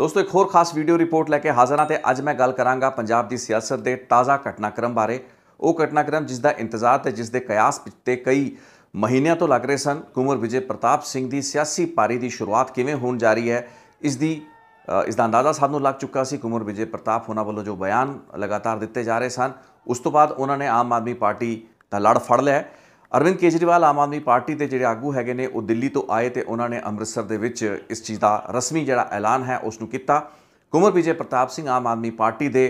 ਦੋਸਤੋ ਇੱਕ ਹੋਰ ਖਾਸ ਵੀਡੀਓ ਰਿਪੋਰਟ ਲੈ ਕੇ ਹਾਜ਼ਰ ਹਾਂ ਤੇ ਅੱਜ ਮੈਂ ਗੱਲ ਕਰਾਂਗਾ ਪੰਜਾਬ ਦੀ ਸਿਆਸਤ ਦੇ ਤਾਜ਼ਾ ਘਟਨਾਕ੍ਰਮ ਬਾਰੇ ਉਹ ਘਟਨਾਕ੍ਰਮ ਜਿਸ ਦਾ ਇੰਤਜ਼ਾਰ ਤੇ ਜਿਸ ਦੇ ਕਿਆਸ ਤੇ ਕਈ ਮਹੀਨਿਆਂ ਤੋਂ ਲੱਗ ਰਹੇ ਸਨ ਕੁਮਰ ਵਿਜੇ ਪ੍ਰਤਾਪ ਸਿੰਘ ਦੀ ਸਿਆਸੀ ਪਾਰੀ ਦੀ ਸ਼ੁਰੂਆਤ ਕਿਵੇਂ ਹੋਣ ਜਾ ਰਹੀ ਹੈ ਇਸ ਦੀ ਇਸ ਦਾ ਅੰਦਾਜ਼ਾ ਸਾਨੂੰ ਲੱਗ ਚੁੱਕਾ ਸੀ ਕੁਮਰ ਵਿਜੇ ਪ੍ਰਤਾਪ ਹੋਣਾ ਵੱਲੋਂ ਜੋ ਬਿਆਨ ਲਗਾਤਾਰ ਦਿੱਤੇ ਜਾ ਰਹੇ ਸਨ ਉਸ ਤੋਂ ਬਾਅਦ ਉਹਨਾਂ ਨੇ ਆਮ ਆਦਮੀ ਪਾਰਟੀ ਦਾ ਲੜ ਫੜ ਲਿਆ ਅਰਵਿੰਦ ਕੇਜਰੀਵਾਲ ਆਮ ਆਦਮੀ ਪਾਰਟੀ ਦੇ ਜਿਹੜੇ ਆਗੂ ਹੈਗੇ ਨੇ ਉਹ ਦਿੱਲੀ ਤੋਂ ਆਏ ਤੇ ਉਹਨਾਂ ਨੇ ਅੰਮ੍ਰਿਤਸਰ ਦੇ ਵਿੱਚ ਇਸ ਚੀਜ਼ ਦਾ ਰਸਮੀ ਜਿਹੜਾ ਐਲਾਨ ਹੈ ਉਸ ਨੂੰ ਕੀਤਾ ਕੁਮਰ ਵਿਜੇ ਪ੍ਰਤਾਪ ਸਿੰਘ ਆਮ ਆਦਮੀ ਪਾਰਟੀ ਦੇ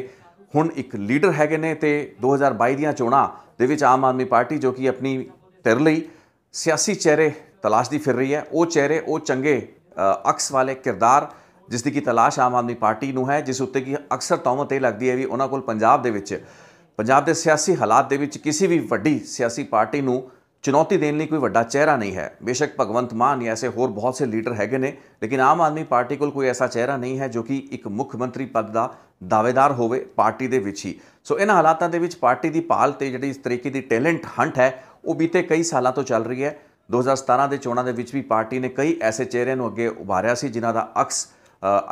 ਹੁਣ ਇੱਕ ਲੀਡਰ ਹੈਗੇ ਨੇ ਤੇ 2022 ਦੀਆਂ ਚੋਣਾਂ ਦੇ ਵਿੱਚ ਆਮ ਆਦਮੀ ਪਾਰਟੀ ਜੋ ਕਿ ਆਪਣੀ ਧਿਰ ਲਈ ਸਿਆਸੀ ਚਿਹਰੇ ਤਲਾਸ਼ਦੀ ਫਿਰ ਰਹੀ ਹੈ ਉਹ ਚਿਹਰੇ ਉਹ ਚੰਗੇ ਅਕਸ ਵਾਲੇ ਕਿਰਦਾਰ ਜਿਸ ਦੀ ਕੀ ਤਲਾਸ਼ ਆਮ ਆਦਮੀ ਪਾਰਟੀ ਨੂੰ ਹੈ ਜਿਸ ਉੱਤੇ ਕੀ ਅਕਸਰ ਤੌਮਤ ਇਹ ਲੱਗਦੀ ਹੈ ਵੀ ਉਹਨਾਂ ਕੋਲ ਪੰਜਾਬ ਦੇ ਵਿੱਚ ਪੰਜਾਬ ਦੇ ਸਿਆਸੀ ਹਾਲਾਤ ਦੇ ਵਿੱਚ ਕਿਸੇ ਵੀ ਵੱਡੀ ਸਿਆਸੀ ਪਾਰਟੀ ਨੂੰ ਚੁਣੌਤੀ ਦੇਣ ਲਈ ਕੋਈ ਵੱਡਾ ਚਿਹਰਾ ਨਹੀਂ ਹੈ ਬੇਸ਼ੱਕ ਭਗਵੰਤ ਮਾਨ ਜਾਂ ਐਸੇ ਹੋਰ ਬਹੁਤ ਸੇ ਲੀਡਰ ਹੈਗੇ ਨੇ ਲੇਕਿਨ ਆਮ ਆਦਮੀ ਪਾਰਟੀ ਕੋਲ ਕੋਈ ਐਸਾ ਚਿਹਰਾ ਨਹੀਂ ਹੈ ਜੋ ਕਿ ਇੱਕ ਮੁੱਖ ਮੰਤਰੀ ਪਦ ਦਾ ਦਾਅਵੇਦਾਰ ਹੋਵੇ ਪਾਰਟੀ ਦੇ ਵਿੱਚ ਹੀ ਸੋ ਇਹਨਾਂ ਹਾਲਾਤਾਂ ਦੇ ਵਿੱਚ ਪਾਰਟੀ ਦੀ ਪਾਲ ਤੇ ਜਿਹੜੀ ਇਸ ਤਰੀਕੇ ਦੀ ਟੈਲੈਂਟ ਹੰਟ ਹੈ ਉਹ ਬੀਤੇ ਕਈ ਸਾਲਾਂ ਤੋਂ ਚੱਲ ਰਹੀ ਹੈ 2017 ਦੇ ਚੋਣਾਂ ਦੇ ਵਿੱਚ ਵੀ ਪਾਰਟੀ ਨੇ ਕਈ ਐਸੇ ਚਿਹਰਿਆਂ ਨੂੰ ਅੱਗੇ ਉਭਾਰਿਆ ਸੀ ਜਿਨ੍ਹਾਂ ਦਾ ਅਕਸ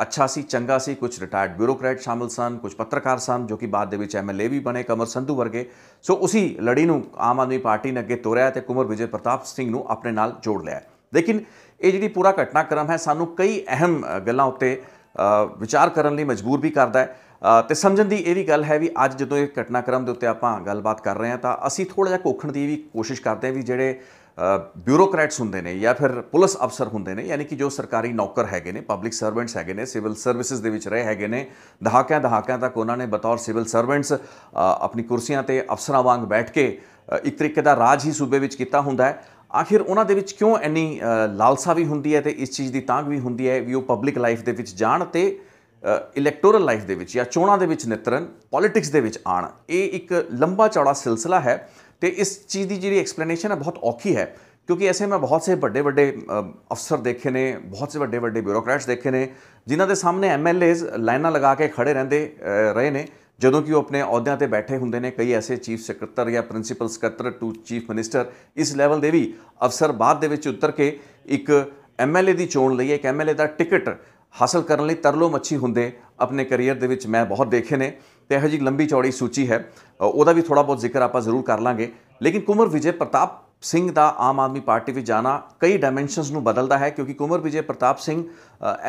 ਅੱਛਾ ਸੀ ਚੰਗਾ ਸੀ ਕੁਝ ਰਿਟਾਇਰਡ ਬਿਊਰੋਕਰੇਟ ਸ਼ਾਮਿਲ ਸਨ ਕੁਝ ਪੱਤਰਕਾਰ ਸਨ ਜੋ ਕਿ ਬਾਅਦ ਦੇ ਵਿੱਚ ਐਮਐਲਏ ਵੀ ਬਣੇ ਕਮਰ ਸੰਧੂ ਵਰਗੇ ਸੋ ਉਸੇ ਲੜੀ ਨੂੰ ਆਮ ਆਦਮੀ ਪਾਰਟੀ ਨੇ ਅੱਗੇ ਤੋਰਿਆ ਤੇ ਕੁਮਰ ਵਿਜੇ ਪ੍ਰਤਾਪ ਸਿੰਘ ਨੂੰ ਆਪਣੇ ਨਾਲ ਜੋੜ ਲਿਆ ਲੇਕਿਨ ਇਹ ਜਿਹੜੀ ਪੂਰਾ ਘਟਨਾਕ੍ਰਮ ਹੈ ਸਾਨੂੰ ਕਈ ਅਹਿਮ ਗੱਲਾਂ ਉੱਤੇ ਵਿਚਾਰ ਕਰਨ ਲਈ ਮਜਬੂਰ ਵੀ ਕਰਦਾ ਹੈ ਤੇ ਸਮਝਣ ਦੀ ਇਹ ਵੀ ਗੱਲ ਹੈ ਵੀ ਅੱਜ ਜਦੋਂ ਇਹ ਘਟਨਾਕ੍ਰਮ ਦੇ ਉੱਤੇ ਆਪਾਂ ਗੱਲਬਾਤ ਕਰ ਰਹੇ ਹਾਂ ਤਾਂ ਅਸੀਂ ਥੋੜਾ ਜਿਹਾ ਕੋਖਣ ਦੀ ਵੀ ਕੋਸ਼ਿਸ਼ ਕਰਦੇ ਹਾਂ ਵੀ ਜਿਹੜੇ ਬਿਊਰੋਕਰੈਟਸ ਹੁੰਦੇ ਨੇ ਜਾਂ ਫਿਰ ਪੁਲਿਸ ਅਫਸਰ ਹੁੰਦੇ ਨੇ ਯਾਨੀ ਕਿ ਜੋ ਸਰਕਾਰੀ ਨੌਕਰ ਹੈਗੇ ਨੇ ਪਬਲਿਕ ਸਰਵੈਂਟਸ ਹੈਗੇ ਨੇ ਸਿਵਲ ਸਰਵਿਸਿਜ਼ ਦੇ ਵਿੱਚ ਰਹੇ ਹੈਗੇ ਨੇ ਦਹਾਕਿਆਂ ਦਹਾਕਿਆਂ ਤੱਕ ਉਹਨਾਂ ਨੇ ਬਤੌਰ ਸਿਵਲ ਸਰਵੈਂਟਸ ਆਪਣੀ ਕੁਰਸੀਆਂ ਤੇ ਅਫਸਰਾਂ ਵਾਂਗ ਬੈਠ ਕੇ ਇੱਕ ਤਰੀਕੇ ਦਾ ਰਾਜ ਹੀ ਸੂਬੇ ਵਿੱਚ ਕੀਤਾ ਹੁੰਦਾ ਹੈ ਆਖਿਰ ਉਹਨਾਂ ਦੇ ਵਿੱਚ ਕਿਉਂ ਇੰਨੀ ਲਾਲਸਾ ਵੀ ਹੁੰਦੀ ਹੈ ਤੇ ਇਸ ਚੀਜ਼ ਦੀ ਤਾਂਗ ਵੀ ਹੁੰਦੀ ਹੈ ਵੀ ਉਹ ਪਬਲਿਕ ਲਾਈਫ ਦੇ ਵਿੱਚ ਜਾਣ ਤੇ ਇਲੈਕਟੋਰਲ ਲਾਈਫ ਦੇ ਵਿੱਚ ਜਾਂ ਚੋਣਾਂ ਦੇ ਵਿੱਚ ਨਿਤਰਨ ਪੋਲਿਟਿਕਸ ਦੇ ਵਿੱਚ ਆਣ ਇਹ ਇੱਕ ਲੰਬਾ ਚੌੜਾ ਸਿਲਸਿਲਾ ਹੈ ਤੇ ਇਸ ਚੀਜ਼ ਦੀ ਜਿਹੜੀ ਐਕਸਪਲੇਨੇਸ਼ਨ ਹੈ ਬਹੁਤ ਔਖੀ ਹੈ ਕਿਉਂਕਿ ਐਸੇ ਮੈਂ ਬਹੁਤ ਸੇ ਵੱਡੇ ਵੱਡੇ ਅਫਸਰ ਦੇਖੇ ਨੇ ਬਹੁਤ ਸੇ ਵੱਡੇ ਵੱਡੇ ਬਿਊਰੋਕਰੇਟਸ ਦੇਖੇ ਨੇ ਜਿਨ੍ਹਾਂ ਦੇ ਸਾਹਮਣੇ ਐਮਐਲਏਜ਼ ਲਾਈਨਾਂ ਲਗਾ ਕੇ ਖੜੇ ਰਹਿੰਦੇ ਰਹੇ ਨੇ ਜਦੋਂ ਕਿ ਉਹ ਆਪਣੇ ਅਹੁਦਿਆਂ ਤੇ ਬੈਠੇ ਹੁੰਦੇ ਨੇ ਕਈ ਐਸੇ ਚੀਫ ਸਕੱਤਰ ਜਾਂ ਪ੍ਰਿੰਸੀਪਲ ਸਕੱਤਰ ਟੂ ਚੀਫ ਮਿਨਿਸਟਰ ਇਸ ਲੈਵਲ ਦੇ ਵੀ ਅਫਸਰ ਬਾਅਦ ਦੇ ਵਿੱਚ ਉਤਰ ਕੇ ਇੱਕ ਐਮਐਲਏ ਦੀ ਚੋਣ ਲਈ ਇੱਕ ਐਮਐਲਏ ਦਾ ਟਿਕਟ ਹਾਸਲ ਕਰਨ ਲਈ ਤਰਲੋ ਮੱਛੀ ਹੁੰਦੇ ਆਪਣੇ ਕੈਰੀਅਰ ਦੇ ਵਿੱਚ ਮੈਂ ਬਹੁਤ ਦੇਖੇ ਨੇ ਤੇ ਇਹੋ ਜੀ ਲੰਬੀ ਚੌੜੀ ਸੂਚੀ ਹੈ ਉਹਦਾ ਵੀ ਥੋੜਾ ਬਹੁਤ ਜ਼ਿਕਰ ਆਪਾਂ ਜ਼ਰੂਰ ਕਰ ਲਾਂਗੇ ਲੇਕਿਨ ਕੁਮਰ ਵਿਜੇ ਪ੍ਰਤਾਪ ਸਿੰਘ ਦਾ ਆਮ ਆਦਮੀ ਪਾਰਟੀ ਵਿੱਚ ਜਾਣਾ ਕਈ ਡਾਈਮੈਂਸ਼ਨਸ ਨੂੰ ਬਦਲਦਾ ਹੈ ਕਿਉਂਕਿ ਕੁਮਰ ਵਿਜੇ ਪ੍ਰਤਾਪ ਸਿੰਘ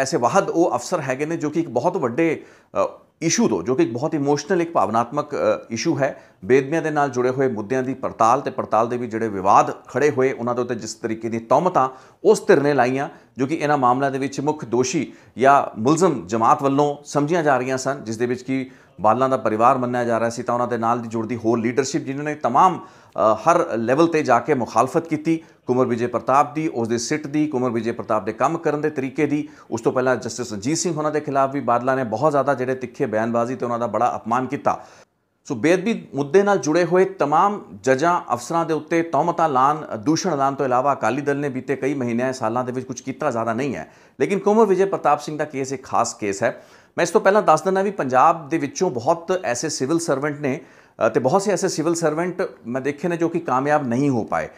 ਐਸੇ ਵਾਹਦ ਉਹ ਅਫਸਰ ਹੈਗੇ ਨੇ ਜੋ ਕਿ ਇੱਕ ਬਹੁਤ ਵੱਡੇ ਇਸ਼ੂ ਤੋਂ ਜੋ ਕਿ ਇੱਕ ਬਹੁਤ ਇਮੋਸ਼ਨਲ ਇੱਕ ਭਾਵਨਾਤਮਕ ਇਸ਼ੂ ਹੈ ਬੇਦਮੀਆਂ ਦੇ ਨਾਲ ਜੁੜੇ ਹੋਏ ਮੁੱਦਿਆਂ ਦੀ ਪੜਤਾਲ ਤੇ ਪੜਤਾਲ ਦੇ ਵੀ ਜਿਹੜੇ ਵਿਵਾਦ ਖੜੇ ਹੋਏ ਉਹਨਾਂ ਦੇ ਉੱਤੇ ਜਿਸ ਤਰੀਕੇ ਦੀ ਤੌਮਤਾਂ ਉਸ ਧਿਰ ਨੇ ਲਾਈਆਂ ਜੋ ਕਿ ਇਹਨਾਂ ਮਾਮਲਿਆਂ ਦੇ ਵਿੱਚ ਮੁੱਖ ਦੋਸ਼ੀ ਜਾਂ ਮੁਲਜ਼ਮ ਜਮਾਤ ਵੱਲੋਂ ਸਮਝੀਆਂ ਜਾ ਰਹੀਆਂ ਸਨ ਜਿਸ ਦੇ ਵਿੱਚ ਕਿ ਬਾਲਾਂ ਦਾ ਪਰਿਵਾਰ ਮੰਨਿਆ ਜਾ ਰਿਹਾ ਸੀ ਤਾਂ ਉਹਨਾਂ ਦੇ ਨਾਲ ਦੀ ਜੁੜਦੀ ਹੋਰ ਲੀਡਰਸ਼ਿਪ ਜਿਨ੍ਹਾਂ ਨੇ तमाम ਹਰ ਲੈਵਲ ਤੇ ਜਾ ਕੇ ਮੁਖਾਲਫਤ ਕੀਤੀ ਕੁਮਰ ਵਿਜੇ ਪ੍ਰਤਾਪ ਦੀ ਉਸ ਦੇ ਸਿੱਟ ਦੀ ਕੁਮਰ ਵਿਜੇ ਪ੍ਰਤਾਪ ਦੇ ਕੰਮ ਕਰਨ ਦੇ ਤਰੀਕੇ ਦੀ ਉਸ ਤੋਂ ਪਹਿਲਾਂ ਜਸਟਿਸ ਰਣਜੀਤ ਸਿੰਘ ਉਹਨਾਂ ਦੇ ਖਿਲਾਫ ਵੀ ਬਾਦਲਾ ਨੇ ਬਹੁਤ ਜ਼ਿਆਦਾ ਜਿਹੜੇ ਤਿੱਖੇ ਬਿਆਨਬਾਜ਼ੀ ਤੇ ਉਹਨਾਂ ਦਾ ਬੜਾ ਅਪਮਾਨ ਕੀਤਾ ਸੋ ਬੇਅਦਬੀ ਮੁੱਦੇ ਨਾਲ ਜੁੜੇ ਹੋਏ तमाम ਜਜਾਂ ਅਫਸਰਾਂ ਦੇ ਉੱਤੇ ਤੌਮਤਾ ਲਾਨ ਦੂਸ਼ਣ ਲਾਨ ਤੋਂ ਇਲਾਵਾ ਅਕਾਲੀ ਦਲ ਨੇ ਬੀਤੇ ਕਈ ਮਹੀਨਿਆਂ ਸਾਲਾਂ ਦੇ ਵਿੱਚ ਕੁਝ ਕੀਤਾ ਜ਼ਿਆਦਾ ਨਹੀਂ ਹੈ ਲੇਕਿਨ ਕੁਮਰ ਵਿਜੇ ਪ੍ਰਤਾਪ ਸਿੰਘ ਦਾ ਕੇਸ ਇੱਕ ਖਾਸ ਕੇਸ ਹੈ ਮੈਂ ਇਸ ਤੋਂ ਪਹਿਲਾਂ ਦੱਸ ਦਿੰਦਾ ਵੀ ਪੰਜਾਬ ਦੇ ਵਿੱਚੋਂ ਬਹੁਤ ਐਸੇ ਸਿਵਲ ਸਰਵੈਂਟ ਨੇ ਤੇ ਬਹੁਤ ਸੇ ਐਸੇ ਸਿਵਲ ਸਰਵੈਂਟ ਮੈਂ ਦੇਖੇ ਨੇ ਜੋ ਕਿ ਕਾਮਯਾਬ ਨਹੀਂ ਹੋ ਪਾਏ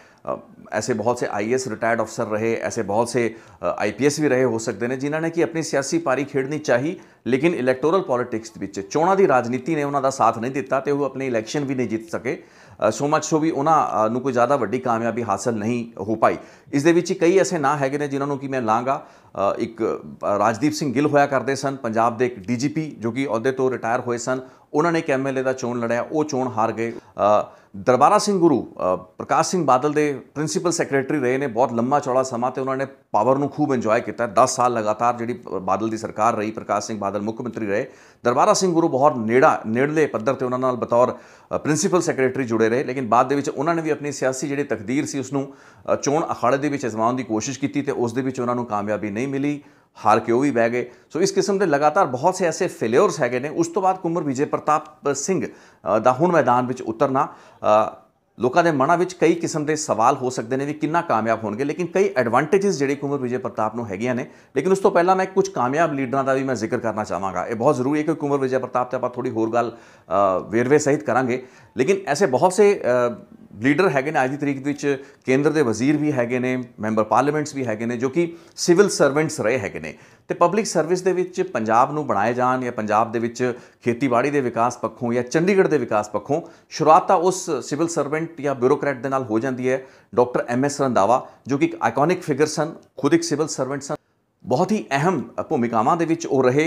ਐਸੇ ਬਹੁਤ ਸੇ ਆਈਐਸ ਰਿਟਾਇਰਡ ਅਫਸਰ ਰਹੇ ਐਸੇ ਬਹੁਤ ਸੇ ਆਈਪੀਐਸ ਵੀ ਰਹੇ ਹੋ ਸਕਦੇ ਨੇ ਜਿਨ੍ਹਾਂ ਨੇ ਕਿ ਆਪਣੀ ਸਿਆਸੀ ਪਾਰੀ ਖੇਡਣੀ ਚਾਹੀ ਲੇਕਿਨ ਇਲੈਕਟੋਰਲ ਪੋਲਿਟਿਕਸ ਦੇ ਵਿੱਚ ਚੋਣਾਂ ਦੀ ਰਾਜਨੀਤੀ ਨੇ ਉਹਨਾਂ ਦਾ ਸਾਥ ਨਹੀਂ ਦਿੱਤਾ ਤੇ ਉਹ ਆਪਣੇ ਇਲੈਕਸ਼ਨ ਵੀ ਨਹੀਂ ਜਿੱਤ ਸਕੇ ਸੋ ਮਚ ਸੋ ਵੀ ਉਹਨਾਂ ਨੂੰ ਕੋਈ ਜ਼ਿਆਦਾ ਵੱਡੀ ਕਾਮਯਾਬੀ ਹਾਸਲ ਨਹੀਂ ਹੋ ਪਾਈ ਇਸ ਦੇ ਵਿੱਚ ਕਈ ਐਸੇ ਨਾਂ ਹੈਗੇ ਨੇ ਜਿਨ੍ਹਾਂ ਨੂੰ ਕਿ ਮੈਂ ਲਾਂਗਾ ਇੱਕ ਰਾਜਦੀਪ ਸਿੰਘ ਗਿੱਲ ਹੋਇਆ ਕਰਦੇ ਸਨ ਪੰਜਾਬ ਦੇ ਇੱਕ ਡੀਜੀਪੀ ਜੋ ਕਿ ਅਹੁਦੇ ਤੋਂ ਰਿਟਾਇਰ ਹੋਏ ਸਨ ਉਹਨਾਂ ਨੇ ਇੱਕ ਐਮਐਲਏ ਦਾ ਚੋਣ ਲੜਿਆ ਉਹ ਚੋਣ ਹਾਰ ਗਏ ਦਰਬਾਰਾ ਸਿੰਘ ਗੁਰੂ ਪ੍ਰਕਾਸ਼ ਸਿੰਘ ਬਾਦਲ ਦੇ ਪ੍ਰਿੰਸੀਪਲ ਸੈਕਟਰੀ ਰਹੇ ਨੇ ਬਹੁਤ ਲੰਮਾ ਚੌੜਾ ਸਮਾਂ ਤੇ ਉਹਨਾਂ ਨੇ ਪਾਵਰ ਨੂੰ ਖੂਬ ਇੰਜੋਏ ਕੀਤਾ 10 ਸਾਲ ਲਗਾਤਾਰ ਜਿਹੜੀ ਬਾਦਲ ਦੀ ਸਰਕਾਰ ਰਹੀ ਪ੍ਰਕਾਸ਼ ਸਿੰਘ ਬਾਦਲ ਮੁੱਖ ਮੰਤਰੀ ਰਹੇ ਦਰਬਾਰਾ ਸਿੰਘ ਗੁਰੂ ਬਹੁਤ ਨੇੜਾ ਨੇੜਲੇ ਪੱਧਰ ਤੇ ਉਹਨਾਂ ਨਾਲ ਬਤੌਰ ਪ੍ਰਿੰਸੀਪਲ ਸੈਕਟਰੀ ਜੁੜੇ ਰਹੇ ਲੇਕਿਨ ਬਾਅਦ ਦੇ ਵਿੱਚ ਉਹਨਾਂ ਨੇ ਵੀ ਆਪਣੀ ਸਿਆਸੀ ਜਿਹੜੀ ਤਕਦੀਰ ਸੀ ਉਸ ਨੂੰ ਚੋਣ ਅਖਾੜੇ ਦੇ ਵਿੱਚ ਅਜ਼ਮਾਉਣ ਦੀ ਕੋਸ਼ਿਸ਼ ਕੀਤੀ ਤੇ ਉਸ ਦੇ ਵਿੱਚ ਉਹਨਾਂ ਨੂੰ ਕਾਮਯਾਬੀ ਨਹੀਂ ਮਿਲੀ ਹਾਰ ਕੇ ਉਹ ਵੀ ਬਹਿ ਗਏ ਸੋ ਇਸ ਕਿਸਮ ਦੇ ਲਗਾਤਾਰ ਬਹੁਤ ਸੇ ਐਸੇ ਫੇਲਿਅਰਸ ਹੈਗੇ ਨੇ ਉਸ ਤੋਂ ਬਾਅਦ ਕੁਮਰ ਵਿਜੇ ਪ੍ਰਤਾਪ ਸਿੰਘ ਦਾ ਹੁਣ ਮੈਦਾਨ ਵਿੱਚ ਉਤਰਨਾ ਲੋਕਾਂ ਦੇ ਮਨਾਂ ਵਿੱਚ ਕਈ ਕਿਸਮ ਦੇ ਸਵਾਲ ਹੋ ਸਕਦੇ ਨੇ ਵੀ ਕਿੰਨਾ ਕਾਮਯਾਬ ਹੋਣਗੇ ਲੇਕਿਨ ਕਈ ਐਡਵਾਂਟੇਜਸ ਜਿਹੜੇ ਕੁਮਰ ਵਿਜੇ ਪ੍ਰਤਾਪ ਨੂੰ ਹੈਗੀਆਂ ਨੇ ਲੇਕਿਨ ਉਸ ਤੋਂ ਪਹਿਲਾਂ ਮੈਂ ਕੁਝ ਕਾਮਯਾਬ ਲੀਡਰਾਂ ਦਾ ਵੀ ਮੈਂ ਜ਼ਿਕਰ ਕਰਨਾ ਚਾਹਾਂਗਾ ਇਹ ਬਹੁਤ ਜ਼ਰੂਰੀ ਹੈ ਕਿ ਕੁਮਰ ਵਿਜੇ ਪ੍ਰਤਾਪ ਤੇ ਆਪਾਂ ਥੋੜੀ ਹੋਰ ਗੱਲ ਵੇਰਵੇ ਸਹਿਤ ਕਰਾਂਗੇ ਲੇਕਿਨ ਐਸੇ ਬਹੁਤ ਸੇ ਲੀਡਰ ਹੈਗੇ ਨੇ ਅੱਜ ਦੀ ਤਰੀਕ ਵਿੱਚ ਕੇਂਦਰ ਦੇ ਵਜ਼ੀਰ ਵੀ ਹੈਗੇ ਨੇ ਮੈਂਬਰ ਪਾਰਲੀਮੈਂਟਸ ਵੀ ਹੈਗੇ ਨੇ ਜੋ ਕਿ ਸਿਵਲ ਸਰਵੈਂਟਸ ਰਹੇ ਹੈਗੇ ਨੇ ਤੇ ਪਬਲਿਕ ਸਰਵਿਸ ਦੇ ਵਿੱਚ ਪੰਜਾਬ ਨੂੰ ਬਣਾਏ ਜਾਣ ਜਾਂ ਪੰਜਾਬ ਦੇ ਵਿੱਚ ਖੇਤੀਬਾੜੀ ਦੇ ਵਿਕਾਸ ਪੱਖੋਂ ਜਾਂ ਚੰਡੀਗੜ੍ਹ ਦੇ ਵਿਕਾਸ ਪੱਖੋਂ ਸ਼ੁਰੂਆਤ ਤਾਂ ਉਸ ਸਿਵਲ ਸਰਵੈਂਟ ਜਾਂ ਬਿਊਰੋਕਰੇਟ ਦੇ ਨਾਲ ਹੋ ਜਾਂਦੀ ਹੈ ਡਾਕਟਰ ਐਮ ਐਸ ਰੰਦਾਵਾ ਜੋ ਕਿ ਇੱਕ ਆਈਕੋਨਿਕ ਫਿਗਰ ਸਨ ਖੁਦ ਇੱਕ ਸਿਵਲ ਸਰਵੈਂਟ ਸਨ ਬਹੁਤ ਹੀ ਅਹਿਮ ਭੂਮਿਕਾਵਾਂ ਦੇ ਵਿੱਚ ਉਹ ਰਹੇ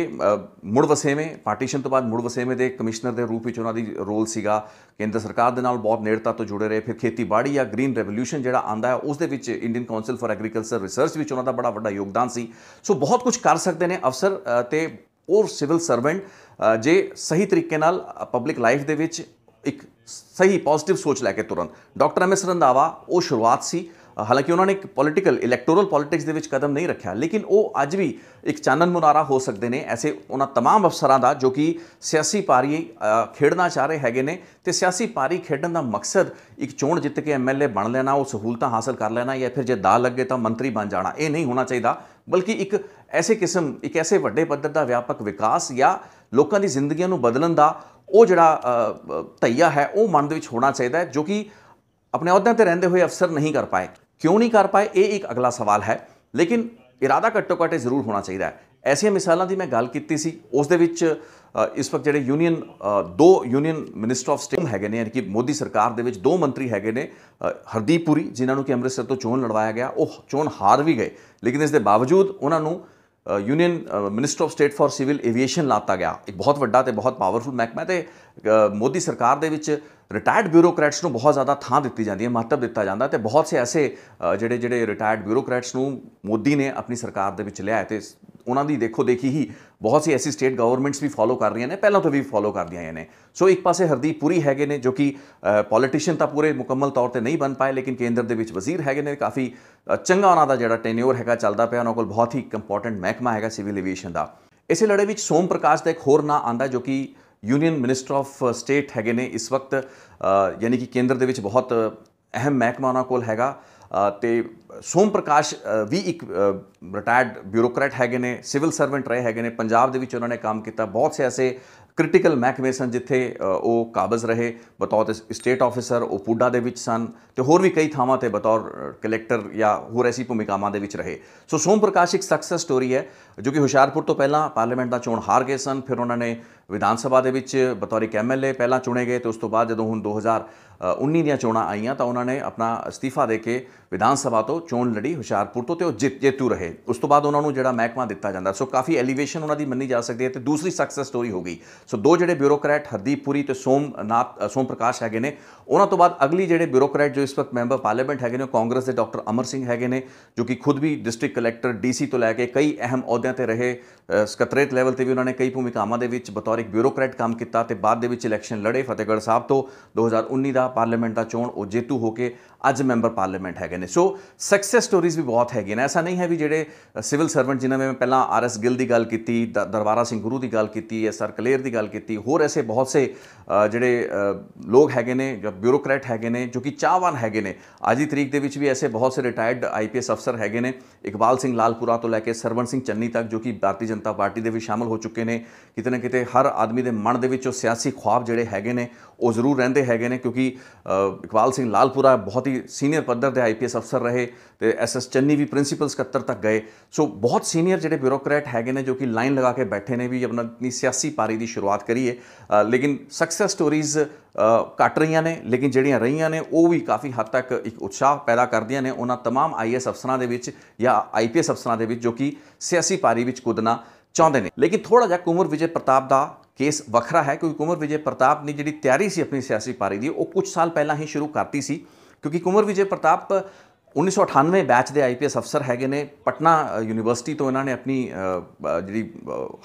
ਮੁੜ ਵਸੇਵੇਂ ਪਾਰਟੀਸ਼ਨ ਤੋਂ ਬਾਅਦ ਮੁੜ ਵਸੇਵੇਂ ਦੇ ਕਮਿਸ਼ਨਰ ਦੇ ਰੂਪ ਵਿੱਚ ਉਹਨਾਂ ਦੀ ਰੋਲ ਸੀਗਾ ਕੇਂਦਰ ਸਰਕਾਰ ਦੇ ਨਾਲ ਬਹੁਤ ਨੇੜਤਾ ਤੋਂ ਜੁੜੇ ਰਹੇ ਫਿਰ ਖੇਤੀਬਾੜੀ ਜਾਂ ਗ੍ਰੀਨ ਰੈਵੋਲੂਸ਼ਨ ਜਿਹੜਾ ਆਂਦਾ ਹੈ ਉਸ ਦੇ ਵਿੱਚ Indian council for agriculture research ਵਿੱਚ ਉਹਨਾਂ ਦਾ ਬੜਾ ਵੱਡਾ ਯੋਗਦਾਨ ਸੀ ਸੋ ਬਹੁਤ ਕੁਝ ਕਰ ਸਕਦੇ ਨੇ ਅਫਸਰ ਤੇ ਉਹ ਸਿਵਲ ਸਰਵੈਂਟ ਜੇ ਸਹੀ ਤਰੀਕੇ ਨਾਲ ਪਬਲਿਕ ਲਾਈਫ ਦੇ ਵਿੱਚ ਇੱਕ ਸਹੀ ਪੋਜ਼ਿਟਿਵ ਸੋਚ ਲੈ ਕੇ ਤੁਰਨ ਡਾਕਟਰ ਐਮ ਐਸ ਰੰਦਾਵਾ ਉਹ ਸ਼ੁਰੂਆਤ ਸੀ ਹਾਲਾਂਕਿ ਉਹਨਾਂ ਨੇ ਇੱਕ ਪੋਲਿਟੀਕਲ ਇਲੈਕਟੋਰਲ ਪੋਲਿਟਿਕਸ ਦੇ ਵਿੱਚ ਕਦਮ ਨਹੀਂ ਰੱਖਿਆ ਲੇਕਿਨ ਉਹ ਅੱਜ ਵੀ ਇੱਕ ਚਾਨਣ ਮੁਨਾਰਾ ਹੋ ਸਕਦੇ ਨੇ ਐਸੇ ਉਹਨਾਂ तमाम ਅਫਸਰਾਂ ਦਾ ਜੋ ਕਿ ਸਿਆਸੀ ਪਾਰੀ ਖੇਡਣਾ ਚਾਹ ਰਹੇ ਹੈਗੇ ਨੇ ਤੇ ਸਿਆਸੀ ਪਾਰੀ ਖੇਡਣ ਦਾ ਮਕਸਦ ਇੱਕ ਚੋਣ ਜਿੱਤ ਕੇ ਐਮਐਲਏ ਬਣ ਲੈਣਾ ਉਹ ਸਹੂਲਤਾਂ ਹਾਸਲ ਕਰ ਲੈਣਾ ਜਾਂ ਫਿਰ ਜੇ ਦਾ ਲੱਗੇ ਤਾਂ ਮੰਤਰੀ ਬਣ ਜਾਣਾ ਇਹ ਨਹੀਂ ਹੋਣਾ ਚਾਹੀਦਾ ਬਲਕਿ ਇੱਕ ਐਸੇ ਕਿਸਮ ਇੱਕ ਐਸੇ ਵੱਡੇ ਪੱਧਰ ਦਾ ਵਿਆਪਕ ਵਿਕਾਸ ਜਾਂ ਲੋਕਾਂ ਦੀ ਜ਼ਿੰਦਗੀਆਂ ਨੂੰ ਬਦਲਣ ਦਾ ਉਹ ਜਿਹੜਾ ਧਈਆ ਹੈ ਉਹ ਮਨ ਦੇ ਵਿੱਚ ਹੋਣਾ ਚਾਹੀਦਾ ਹੈ ਜੋ ਕਿ ਆਪਣੇ ਅਹੁਦਿਆਂ ਤੇ ਰਹਿੰਦੇ ਹੋਏ ਅਫਸਰ ਨਹੀਂ ਕਰ ਪਾਏ ਕਿਉਂ ਨਹੀਂ ਕਰ ਪਾਏ ਇਹ ਇੱਕ ਅਗਲਾ ਸਵਾਲ ਹੈ ਲੇਕਿਨ ਇਰਾਦਾ ਘੱਟੋ ਘੱਟੇ ਜ਼ਰੂਰ ਹੋਣਾ ਚਾਹੀਦਾ ਹੈ ਐਸੀਆਂ ਮਿਸਾਲਾਂ ਦੀ ਮੈਂ ਗੱਲ ਕੀਤੀ ਸੀ ਉਸ ਦੇ ਵਿੱਚ ਇਸ ਵਕਤ ਜਿਹੜੇ ਯੂਨੀਅਨ ਦੋ ਯੂਨੀਅਨ ਮਿਨਿਸਟਰ ਆਫ ਸਟੇਟ ਹੈਗੇ ਨੇ ਯਾਨੀ ਕਿ ਮੋਦੀ ਸਰਕਾਰ ਦੇ ਵਿੱਚ ਦੋ ਮੰਤਰੀ ਹੈਗੇ ਨੇ ਹਰਦੀਪ ਪੁਰੀ ਜਿਨ੍ਹਾਂ ਨੂੰ ਕਿ ਅੰਮ੍ਰਿਤਸਰ ਤੋਂ ਚੋਣ ਲੜਵਾਇਆ ਗਿਆ ਉਹ ਚੋਣ ਹਾਰ ਵੀ ਗਏ ਲੇਕਿਨ ਇਸ ਦੇ ਬਾਵਜੂਦ ਉਹਨਾਂ ਨੂੰ union minister of state for civil aviation ਲਾਤਾ ਗਿਆ ਇੱਕ ਬਹੁਤ ਵੱਡਾ ਤੇ ਬਹੁਤ ਪਾਵਰਫੁਲ ਮਹਿਕਮਾ ਤੇ ਮੋਦੀ ਸਰਕਾਰ ਦੇ ਵਿੱਚ ਰਿਟਾਇਰਡ ਬਿਊਰੋਕਰੈਟਸ ਨੂੰ ਬਹੁਤ ਜ਼ਿਆਦਾ ਥਾਂ ਦਿੱਤੀ ਜਾਂਦੀ ਹੈ ਮਹੱਤਵ ਦਿੱਤਾ ਜਾਂਦਾ ਤੇ ਬਹੁਤ ਸੇ ਐਸੇ ਜਿਹੜੇ ਜਿਹੜੇ ਰਿਟਾਇਰਡ ਬਿਊਰੋਕਰੈਟਸ ਨੂੰ ਮੋਦੀ ਨੇ ਆਪਣੀ ਸਰਕਾਰ ਦੇ ਵਿੱਚ ਲਿਆ ਤੇ ਉਹਨਾਂ ਦੀ ਦੇਖੋ ਦੇਖੀ ਹੀ ਬਹੁਤ ਸੇ ਐਸੀ ਸਟੇਟ ਗਵਰਨਮੈਂਟਸ ਵੀ ਫਾਲੋ ਕਰ ਰਹੀਆਂ ਨੇ ਪਹਿਲਾਂ ਤੋਂ ਵੀ ਫਾਲੋ ਕਰਦੀਆਂ ਆਈਆਂ ਨੇ ਸੋ ਇੱਕ ਪਾਸੇ ਹਰਦੀਪ ਪੂਰੀ ਹੈਗੇ ਨੇ ਜੋ ਕਿ ਪੋਲੀਟੀਸ਼ੀਅਨ ਤਾਂ ਪੂਰੇ ਮੁਕੰਮਲ ਤੌਰ ਤੇ ਨਹੀਂ ਬਣ ਪਾਏ ਲੇਕਿਨ ਕੇਂਦਰ ਦੇ ਵਿੱਚ ਵਜ਼ੀਰ ਹੈਗੇ ਨੇ ਕਾਫੀ ਚੰਗਾ ਉਹਨਾਂ ਦਾ ਜਿਹੜਾ ਟੈਨਿਓਰ ਹੈਗਾ ਚੱਲਦਾ ਪਿਆ ਉਹਨਾਂ ਕੋਲ ਬਹੁਤ ਹੀ ਇੰਪੋਰਟੈਂਟ ਮਹਿਕਮਾ ਹੈਗਾ ਸਿਵਲ ਏਵੀਏਸ਼ਨ ਦਾ ਇਸੇ ਲੜੇ ਵਿੱਚ ਸੋਮ ਪ੍ਰਕਾਸ਼ ਦਾ ਇੱਕ ਹੋਰ ਨਾਂ ਆਂਦਾ ਜੋ ਕਿ ਯੂਨੀਅਨ ਮਿਨਿਸਟਰ ਆਫ ਸਟੇਟ ਹੈਗੇ ਨੇ ਇਸ ਵਕਤ ਯਾਨੀ ਕਿ ਕੇਂਦਰ ਦੇ ਵਿੱਚ ਬਹੁਤ ਅਹਿਮ ਮਹਿਕਮਾ ਕੋਲ ਹੈਗਾ ਤੇ ਸੋਮ ਪ੍ਰਕਾਸ਼ ਵੀ ਇੱਕ ਰਿਟਾਇਰਡ ਬਿਊਰੋਕਰੇਟ ਹੈਗੇ ਨੇ ਸਿਵਲ ਸਰਵੈਂਟ ਰਹੇ ਹੈਗੇ ਨੇ ਪੰਜਾਬ ਦੇ ਵਿੱਚ ਉਹਨਾਂ ਨੇ ਕੰਮ ਕੀਤਾ ਬਹੁਤ ਸੇ ਐਸੇ ਕ੍ਰਿਟੀਕਲ ਮਹਿਕਮੇ ਸਨ ਜਿੱਥੇ ਉਹ ਕਾਬਜ਼ ਰਹੇ ਬਤੌਰ ਸਟੇਟ ਆਫੀਸਰ ਉਹ ਪੁੱਡਾ ਦੇ ਵਿੱਚ ਸਨ ਤੇ ਹੋਰ ਵੀ ਕਈ ਥਾਵਾਂ ਤੇ ਬਤੌਰ ਕਲੈਕਟਰ ਜਾਂ ਹੋਰ ਐਸੀ ਭੂਮਿਕਾਵਾਂ ਦੇ ਵਿੱਚ ਰਹੇ ਸੋ ਸੋਮ ਪ੍ਰਕਾਸ਼ ਇੱਕ ਸਕਸੈਸ ਸਟੋਰੀ ਹੈ ਜੋ ਕਿ ਹੁਸ਼ਿਆਰਪੁਰ ਤੋਂ ਪਹਿਲਾਂ ਪਾਰਲੀਮੈਂਟ ਦਾ ਚੋਣ ਹਾਰ ਗਏ ਸਨ ਫਿਰ ਉਹਨਾਂ ਨੇ ਵਿਧਾਨ ਸਭਾ ਦੇ ਵਿੱਚ ਬਤੌਰ ਇੱਕ ਐਮਐਲਏ ਪਹਿਲਾਂ ਚੁਣੇ ਗਏ ਤੇ ਉਸ ਤੋਂ ਬਾਅਦ ਜਦੋਂ ਹੁਣ 2019 ਦੀਆਂ ਚੋਣਾਂ ਆਈਆਂ ਤਾਂ ਉਹਨਾਂ ਨੇ ਆਪਣਾ ਅਸਤੀਫਾ ਦੇ ਕੇ ਵਿਧਾਨ ਸਭਾ ਤੋਂ ਚੋਣ ਲੜੀ ਹੁਸ਼ਿਆਰਪੁਰ ਤੋਂ ਤੇ ਉਹ ਜਿੱਤ ਜੇਤੂ ਰਹੇ ਉਸ ਤੋਂ ਬਾਅਦ ਉਹਨਾਂ ਨੂੰ ਜਿਹੜਾ ਮਹਿਕਮਾ ਦਿੱਤਾ ਜਾਂਦਾ ਸੋ ਕਾਫੀ ਐਲੀਵੇਸ਼ਨ ਉਹਨਾਂ ਦੀ ਮੰਨੀ ਜਾ ਸਕਦੀ ਹੈ ਤੇ ਦੂਸਰੀ ਸਕਸੈਸ ਸਟੋਰੀ ਹੋ ਗਈ ਸੋ ਦੋ ਜਿਹੜੇ ਬਿਊਰੋਕਰੇਟ ਹਰਦੀਪ ਪੁਰੀ ਤੇ ਸੋਮ ਨਾਥ ਸੋਮ ਪ੍ਰਕਾਸ਼ ਹੈਗੇ ਨੇ ਉਹਨਾਂ ਤੋਂ ਬਾਅਦ ਅਗਲੀ ਜਿਹੜੇ ਬਿਊਰੋਕਰੇਟ ਜੋ ਇਸ ਵਕਤ ਮੈਂਬਰ ਪਾਰਲੀਮੈਂਟ ਹੈਗੇ ਨੇ ਕਾਂਗਰਸ ਦੇ ਡਾਕਟਰ ਅਮਰ ਸਿੰਘ ਹੈਗੇ ਨੇ ਜੋ ਕਿ ਖੁਦ ਵੀ ਡਿਸਟ੍ਰਿਕਟ ਕਲੈਕਟਰ ਡੀਸੀ ਤੋਂ ਲੈ ਕੇ ਕਈ ਅਹਿਮ ਅਹੁਦਿਆਂ ਤੇ ਰਹੇ ਸਕੱਤਰੇਤ ਲੈਵਲ ਤੇ ਵੀ ਉਹਨਾਂ ਨੇ ਕਈ ਭੂਮਿਕਾਵਾਂ ਦੇ ਵਿੱਚ ਬਤੌਰ ਔਰ ਇੱਕ ਬਿਊਰੋਕਰੇਟ ਕੰਮ ਕੀਤਾ ਤੇ ਬਾਅਦ ਦੇ ਵਿੱਚ ਇਲੈਕਸ਼ਨ ਲੜੇ ਫਤਿਹਗੜ੍ਹ ਸਾਹਿਬ ਤੋਂ 2019 ਦਾ ਪਾਰਲੀਮੈਂਟ ਦਾ ਚੋਣ ਉਹ ਜੇਤੂ ਹੋ ਕੇ ਅੱਜ ਮੈਂਬਰ ਪਾਰਲੀਮੈਂਟ ਹੈਗੇ ਨੇ ਸੋ ਸਕਸੈਸ ਸਟੋਰੀਜ਼ ਵੀ ਬਹੁਤ ਹੈਗੇ ਨੇ ਐਸਾ ਨਹੀਂ ਹੈ ਵੀ ਜਿਹੜੇ ਸਿਵਲ ਸਰਵੈਂਟ ਜਿਨ੍ਹਾਂ ਮੈਂ ਪਹਿਲਾਂ ਆਰ ਐਸ ਗਿੱਲ ਦੀ ਗੱਲ ਕੀਤੀ ਦਰਬਾਰਾ ਸਿੰਘ ਗੁਰੂ ਦੀ ਗੱਲ ਕੀਤੀ ਐਸ ਆਰ ਕਲੇਰ ਦੀ ਗੱਲ ਕੀਤੀ ਹੋਰ ਐਸੇ ਬਹੁਤ ਸੇ ਜਿਹੜੇ ਲੋਕ ਹੈਗੇ ਨੇ ਜੋ ਬਿਊਰੋਕਰੇਟ ਹੈਗੇ ਨੇ ਜੋ ਕਿ ਚਾਹਵਾਨ ਹੈਗੇ ਨੇ ਅੱਜ ਦੀ ਤਰੀਕ ਦੇ ਵਿੱਚ ਵੀ ਐਸੇ ਬਹੁਤ ਸੇ ਰਿਟਾਇਰਡ ਆਈਪੀਐਸ ਅਫਸਰ ਹੈਗੇ ਨੇ ਇਕਬਾਲ ਸਿੰਘ ਲਾਲਪੁਰਾ ਤੋਂ ਲੈ ਕੇ ਸਰਵਣ ਸਿੰਘ ਚੰਨੀ ਤੱਕ ਜੋ ਕਿ ਭਾਰਤੀ ਜਨਤਾ ਪਾਰਟੀ ਦੇ ਵੀ ਸ਼ਾਮਲ ਹੋ ਚੁੱਕੇ ਨੇ ਕਿਤੇ ਨਾ ਕਿਤੇ ਹਰ ਆਦਮੀ ਦੇ ਮਨ ਦੇ ਵਿੱਚ ਉਹ ਸਿਆਸੀ ਖੁਆਬ ਜਿਹੜੇ ਹੈਗੇ ਨੇ ਉਹ ਜ਼ਰੂਰ ਰਹਿੰਦੇ ਹੈਗੇ ਨੇ ਕਿਉਂਕਿ ਇਕਬਾਲ ਸਿੰਘ ਲਾਲਪੁਰਾ ਬਹੁਤ ਹੀ ਸੀਨੀਅਰ ਪੱਧਰ ਦੇ ਆਈਪੀਐਸ ਅਫਸਰ ਰਹੇ ਤੇ ਐਸਐਸ ਚੰਨੀ ਵੀ ਪ੍ਰਿੰਸੀਪਲ ਸਕੱਤਰ ਤੱਕ ਗਏ ਸੋ ਬਹੁਤ ਸੀਨੀਅਰ ਜਿਹੜੇ ਬਿਊਰੋਕਰੇਟ ਹੈਗੇ ਨੇ ਜੋ ਕਿ ਲਾਈਨ ਲਗਾ ਕੇ ਬੈਠੇ ਨੇ ਵੀ ਆਪਣੀ ਸਿਆਸੀ ਪਾਰੀ ਦੀ ਸ਼ੁਰੂਆਤ ਕਰੀਏ ਲੇਕਿਨ ਸਕਸੈਸ ਸਟੋਰੀਜ਼ ਕੱਟ ਰਹੀਆਂ ਨੇ ਲੇਕਿਨ ਜਿਹੜੀਆਂ ਰਹੀਆਂ ਨੇ ਉਹ ਵੀ ਕਾਫੀ ਹੱਦ ਤੱਕ ਇੱਕ ਉਤਸ਼ਾਹ ਪੈਦਾ ਕਰਦੀਆਂ ਨੇ ਉਹਨਾਂ तमाम ਆਈਐਸ ਅਫਸਰਾਂ ਦੇ ਵਿੱਚ ਜਾਂ ਆਈਪੀਐਸ ਅਫਸਰਾਂ ਦੇ ਵਿੱਚ ਜੋ ਕਿ ਸਿਆਸੀ ਪਾਰੀ ਵਿੱਚ ਕੁੱਦਣਾ ਚਾਹੁੰਦੇ ਨੇ ਲੇਕਿਨ ਥੋੜਾ ਜਿਹਾ ਕੁਮਰ ਵਿਜੇ ਪ੍ਰਤਾਪ ਦਾ ਕੇਸ ਵੱਖਰਾ ਹੈ ਕਿਉਂਕਿ ਕੁਮਰ ਵਿਜੇ ਪ੍ਰਤਾਪ ਨੇ ਜਿਹੜੀ ਤਿਆਰੀ ਸੀ ਆਪਣੀ ਸਿਆਸੀ ਪਾਰੀ ਦੀ ਉਹ ਕੁਝ ਸਾਲ ਪਹਿਲਾਂ ਹੀ ਸ਼ੁਰੂ ਕਰਤੀ ਸੀ ਕਿਉਂਕਿ ਕੁਮਰ ਵਿਜੇ ਪ੍ਰਤਾਪ 1998 ਬੈਚ ਦੇ ਆਈਪੀਐਸ ਅਫਸਰ ਹੈਗੇ ਨੇ ਪਟਨਾ ਯੂਨੀਵਰਸਿਟੀ ਤੋਂ ਇਹਨਾਂ ਨੇ ਆਪਣੀ ਜਿਹੜੀ